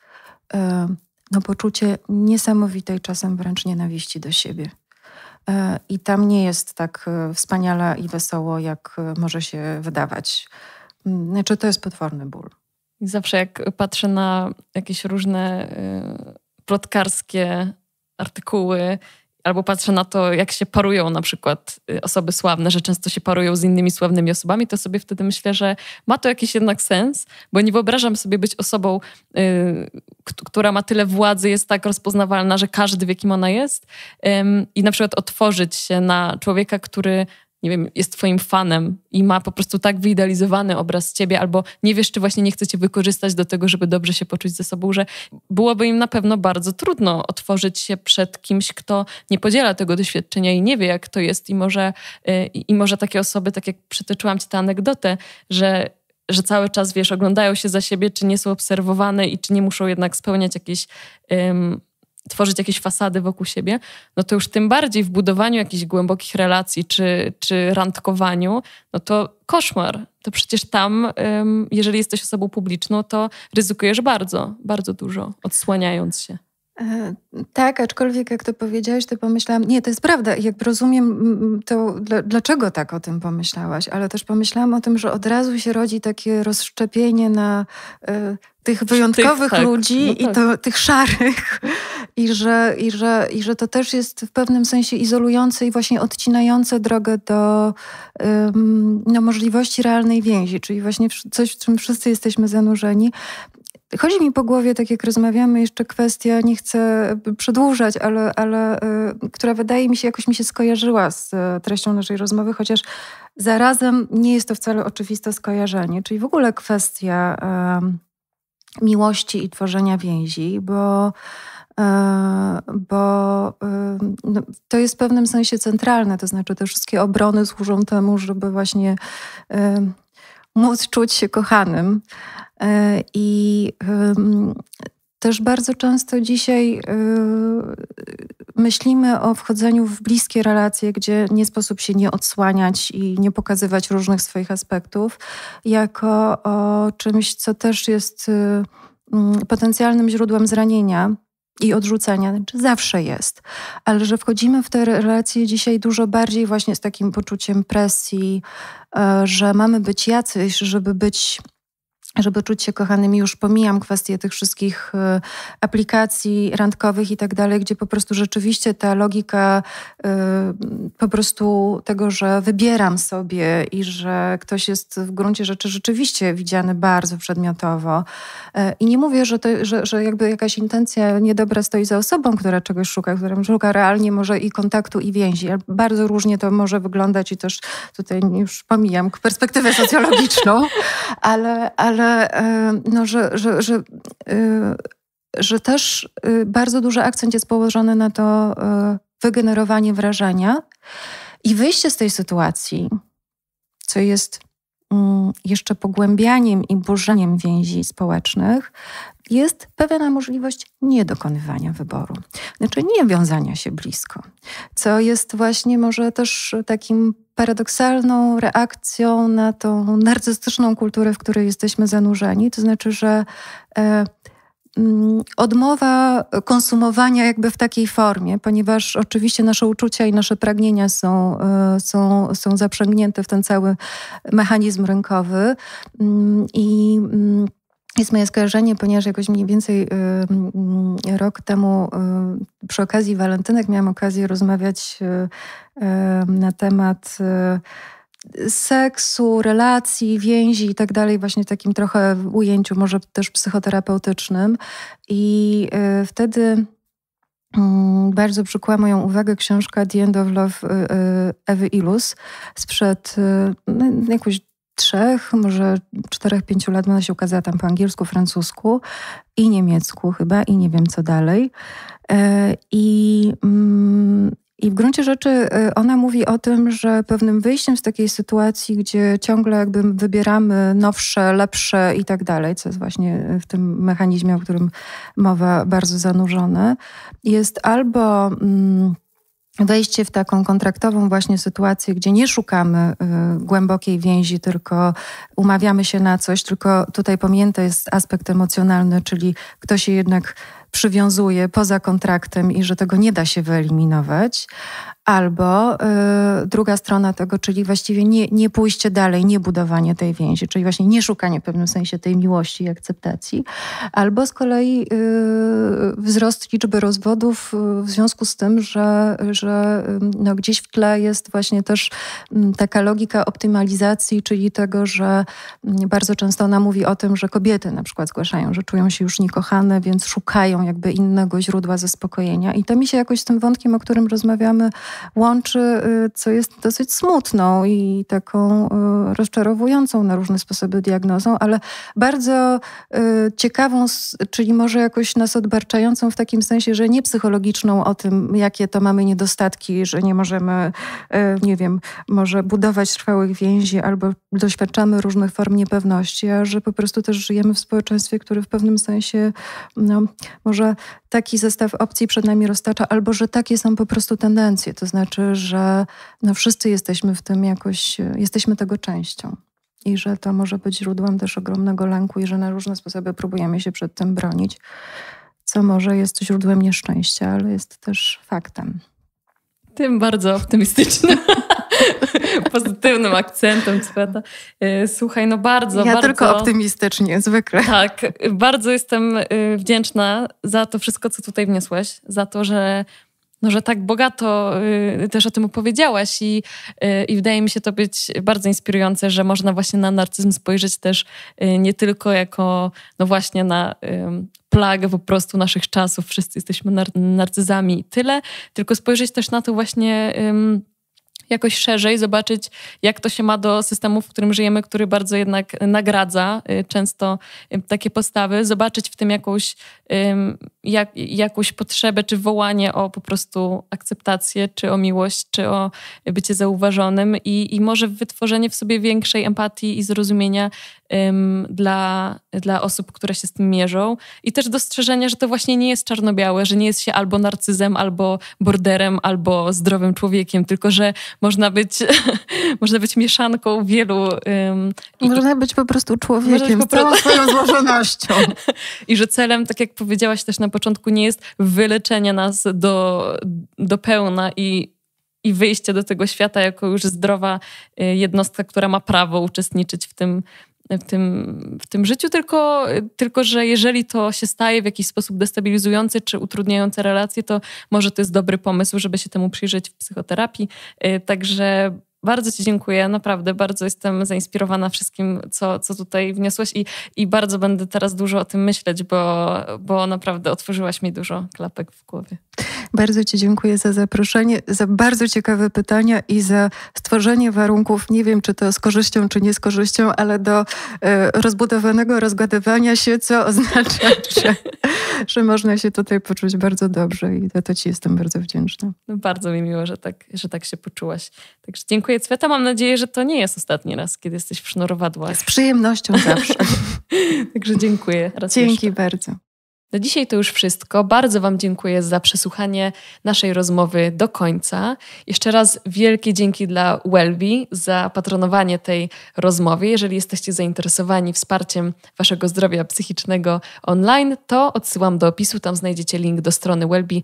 S2: um, no, poczucie niesamowitej, czasem wręcz nienawiści do siebie. E, I tam nie jest tak e, wspaniale i wesoło, jak e, może
S1: się wydawać. Mm, znaczy, to jest potworny ból. zawsze jak patrzę na jakieś różne plotkarskie artykuły, albo patrzę na to, jak się parują na przykład y, osoby sławne, że często się parują z innymi sławnymi osobami, to sobie wtedy myślę, że ma to jakiś jednak sens, bo nie wyobrażam sobie być osobą, y, która ma tyle władzy, jest tak rozpoznawalna, że każdy wie, kim ona jest, y, i na przykład otworzyć się na człowieka, który nie wiem, jest twoim fanem i ma po prostu tak wyidealizowany obraz ciebie, albo nie wiesz, czy właśnie nie chce cię wykorzystać do tego, żeby dobrze się poczuć ze sobą, że byłoby im na pewno bardzo trudno otworzyć się przed kimś, kto nie podziela tego doświadczenia i nie wie, jak to jest. I może, y, i może takie osoby, tak jak przytoczyłam ci tę anegdotę, że że cały czas, wiesz, oglądają się za siebie, czy nie są obserwowane i czy nie muszą jednak spełniać jakiejś um, tworzyć jakieś fasady wokół siebie, no to już tym bardziej w budowaniu jakichś głębokich relacji czy, czy randkowaniu, no to koszmar. To przecież tam, jeżeli jesteś osobą publiczną, to ryzykujesz bardzo, bardzo dużo, odsłaniając się.
S2: E, tak, aczkolwiek jak to powiedziałaś, to pomyślałam, nie, to jest prawda, jak rozumiem to, dlaczego tak o tym pomyślałaś, ale też pomyślałam o tym, że od razu się rodzi takie rozszczepienie na y, tych wyjątkowych tych, tak. ludzi no i tak. to, tych szarych [LAUGHS] I że, i, że, i że to też jest w pewnym sensie izolujące i właśnie odcinające drogę do ym, no, możliwości realnej więzi, czyli właśnie coś, w czym wszyscy jesteśmy zanurzeni, Chodzi mi po głowie, tak jak rozmawiamy, jeszcze kwestia, nie chcę przedłużać, ale, ale y, która wydaje mi się, jakoś mi się skojarzyła z y, treścią naszej rozmowy, chociaż zarazem nie jest to wcale oczywiste skojarzenie, czyli w ogóle kwestia y, miłości i tworzenia więzi, bo bo no, to jest w pewnym sensie centralne, to znaczy te wszystkie obrony służą temu, żeby właśnie móc czuć się kochanym. E, I też bardzo często dzisiaj e, myślimy o wchodzeniu w bliskie relacje, gdzie nie sposób się nie odsłaniać i nie pokazywać różnych swoich aspektów, jako o czymś, co też jest e, potencjalnym źródłem zranienia i odrzucenia, znaczy zawsze jest, ale że wchodzimy w te relacje dzisiaj dużo bardziej właśnie z takim poczuciem presji, e, że mamy być jacyś, żeby być żeby czuć się kochanym, już pomijam kwestię tych wszystkich y, aplikacji randkowych i tak dalej, gdzie po prostu rzeczywiście ta logika y, po prostu tego, że wybieram sobie i że ktoś jest w gruncie rzeczy rzeczywiście widziany bardzo przedmiotowo. Y, I nie mówię, że, to, że, że jakby jakaś intencja niedobra stoi za osobą, która czegoś szuka, która szuka realnie może i kontaktu, i więzi. Bardzo różnie to może wyglądać i też tutaj już pomijam perspektywę socjologiczną, [LAUGHS] ale, ale że, e, no, że, że, że, e, że też e, bardzo duży akcent jest położony na to wygenerowanie wrażenia i wyjście z tej sytuacji, co jest mm, jeszcze pogłębianiem i burzeniem więzi społecznych, jest pewna możliwość niedokonywania wyboru, znaczy nie wiązania się blisko, co jest właśnie może też takim paradoksalną reakcją na tą narcystyczną kulturę, w której jesteśmy zanurzeni. To znaczy, że e, mm, odmowa konsumowania jakby w takiej formie, ponieważ oczywiście nasze uczucia i nasze pragnienia są, e, są, są zaprzęgnięte w ten cały mechanizm rynkowy mm, i mm, jest moje skojarzenie, ponieważ jakoś mniej więcej y, mm, rok temu y, przy okazji walentynek miałam okazję rozmawiać y, y na temat y, seksu, relacji, więzi i tak dalej, właśnie w takim trochę ujęciu może też psychoterapeutycznym. I y, wtedy mm, bardzo przykuła moją uwagę książka The End of Love Ewy Ilus sprzed no, jakoś trzech, może czterech, pięciu lat ona się ukazała tam po angielsku, francusku i niemiecku chyba i nie wiem co dalej. E, I, mm, i w gruncie rzeczy e, ona mówi o tym, że pewnym wyjściem z takiej sytuacji, gdzie ciągle jakby wybieramy nowsze, lepsze i tak dalej, co jest właśnie w tym mechanizmie, o którym mowa, bardzo zanurzone, jest albo... Mm, wejście w taką kontraktową właśnie sytuację, gdzie nie szukamy y, głębokiej więzi, tylko umawiamy się na coś, tylko tutaj pamięta jest aspekt emocjonalny, czyli kto się jednak przywiązuje poza kontraktem i że tego nie da się wyeliminować. Albo y, druga strona tego, czyli właściwie nie, nie pójście dalej, nie budowanie tej więzi, czyli właśnie nie szukanie w pewnym sensie tej miłości i akceptacji, albo z kolei y, wzrost liczby rozwodów y, w związku z tym, że, że no, gdzieś w tle jest właśnie też taka logika optymalizacji, czyli tego, że bardzo często ona mówi o tym, że kobiety na przykład zgłaszają, że czują się już niekochane, więc szukają jakby innego źródła zaspokojenia. I to mi się jakoś z tym wątkiem, o którym rozmawiamy, łączy, y, co jest dosyć smutną i taką y, rozczarowującą na różne sposoby diagnozą, ale bardzo y, ciekawą, czyli może jakoś nas odbarczającą w takim sensie, że nie psychologiczną o tym, jakie to mamy niedostatki, że nie możemy, nie wiem, może budować trwałych więzi albo doświadczamy różnych form niepewności, a że po prostu też żyjemy w społeczeństwie, które w pewnym sensie no, może taki zestaw opcji przed nami roztacza, albo że takie są po prostu tendencje. To znaczy, że no wszyscy jesteśmy w tym jakoś, jesteśmy tego częścią. I że to może być źródłem też ogromnego lęku, i że na różne sposoby próbujemy się przed tym bronić, co może jest źródłem nieszczęścia, ale jest też faktem.
S1: Tym bardzo optymistycznym. [LAUGHS] [LAUGHS] pozytywnym akcentem, prawda. E, słuchaj, no bardzo, ja bardzo... tylko optymistycznie, zwykle. Tak, bardzo jestem e, wdzięczna za to wszystko, co tutaj wniosłeś, za to, że no, że tak bogato e, też o tym opowiedziałaś i, i wydaje mi się to być bardzo inspirujące, że można właśnie na narcyzm spojrzeć też nie tylko jako, no właśnie na plagę po prostu naszych czasów, wszyscy jesteśmy nar narcyzami i tyle, tylko spojrzeć też na to właśnie jakoś szerzej, zobaczyć, jak to się ma do systemu, w którym żyjemy, który bardzo jednak nagradza y, często y, takie postawy, zobaczyć w tym jakąś, jak, jakąś potrzebę czy wołanie o po prostu akceptację, czy o miłość, czy o bycie zauważonym i, i może wytworzenie w sobie większej empatii i zrozumienia dla, dla osób, które się z tym mierzą. I też dostrzeżenie, że to właśnie nie jest czarno-białe, że nie jest się albo narcyzem, albo borderem, albo zdrowym człowiekiem, tylko że można być, [LAUGHS] można być mieszanką wielu. Um,
S2: można i, być po prostu człowiekiem z całą swoją
S1: złożonością. [LAUGHS] I że celem, tak jak powiedziałaś też na początku, nie jest wyleczenie nas do, do pełna i, i wyjście do tego świata jako już zdrowa y, jednostka, która ma prawo uczestniczyć w tym w tym, w tym życiu, tylko, tylko że jeżeli to się staje w jakiś sposób destabilizujący czy utrudniające relacje, to może to jest dobry pomysł, żeby się temu przyjrzeć w psychoterapii. Y, także bardzo Ci dziękuję, naprawdę bardzo jestem zainspirowana wszystkim, co, co tutaj wniosłeś i, i bardzo będę teraz dużo o tym myśleć, bo, bo naprawdę otworzyłaś mi dużo klapek w głowie.
S2: Bardzo Ci dziękuję za zaproszenie, za bardzo ciekawe pytania i za stworzenie warunków, nie wiem czy to z korzyścią, czy nie z korzyścią, ale do y, rozbudowanego rozgadywania się, co [LAUGHS] oznacza, że, że można się tutaj poczuć bardzo dobrze i za to Ci jestem bardzo wdzięczna.
S1: No bardzo mi miło, że tak, że tak się poczułaś. Także dziękuję Dziękuję Cweta. Mam nadzieję, że to nie jest ostatni raz, kiedy jesteś w sznurowadłach. Z przyjemnością zawsze. [LAUGHS] Także dziękuję. Dzięki jeszcze. bardzo. Na dzisiaj to już wszystko. Bardzo Wam dziękuję za przesłuchanie naszej rozmowy do końca. Jeszcze raz wielkie dzięki dla Welby za patronowanie tej rozmowy. Jeżeli jesteście zainteresowani wsparciem Waszego zdrowia psychicznego online, to odsyłam do opisu, tam znajdziecie link do strony Welby.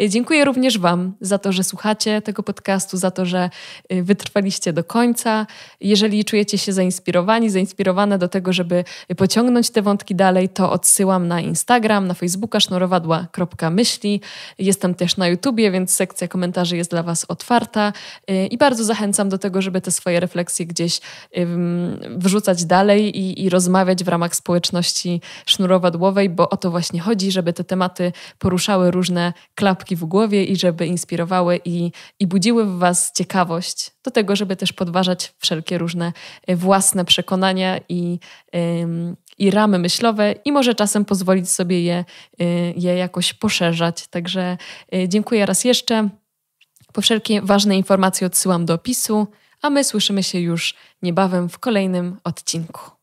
S1: E, dziękuję również Wam za to, że słuchacie tego podcastu, za to, że e, wytrwaliście do końca. Jeżeli czujecie się zainspirowani, zainspirowane do tego, żeby pociągnąć te wątki dalej, to odsyłam na Instagram Instagram, na Facebooka sznurowadła.myśli. Jestem też na YouTubie, więc sekcja komentarzy jest dla Was otwarta y, i bardzo zachęcam do tego, żeby te swoje refleksje gdzieś wrzucać dalej i, i rozmawiać w ramach społeczności sznurowadłowej, bo o to właśnie chodzi, żeby te tematy poruszały różne klapki w głowie i żeby inspirowały i, i budziły w Was ciekawość do tego, żeby też podważać wszelkie różne y, własne przekonania i, i ramy myślowe i może czasem pozwolić sobie je, y, je jakoś poszerzać. Także y, dziękuję raz jeszcze. Po wszelkie ważne informacje odsyłam do opisu, a my słyszymy się już niebawem w kolejnym odcinku.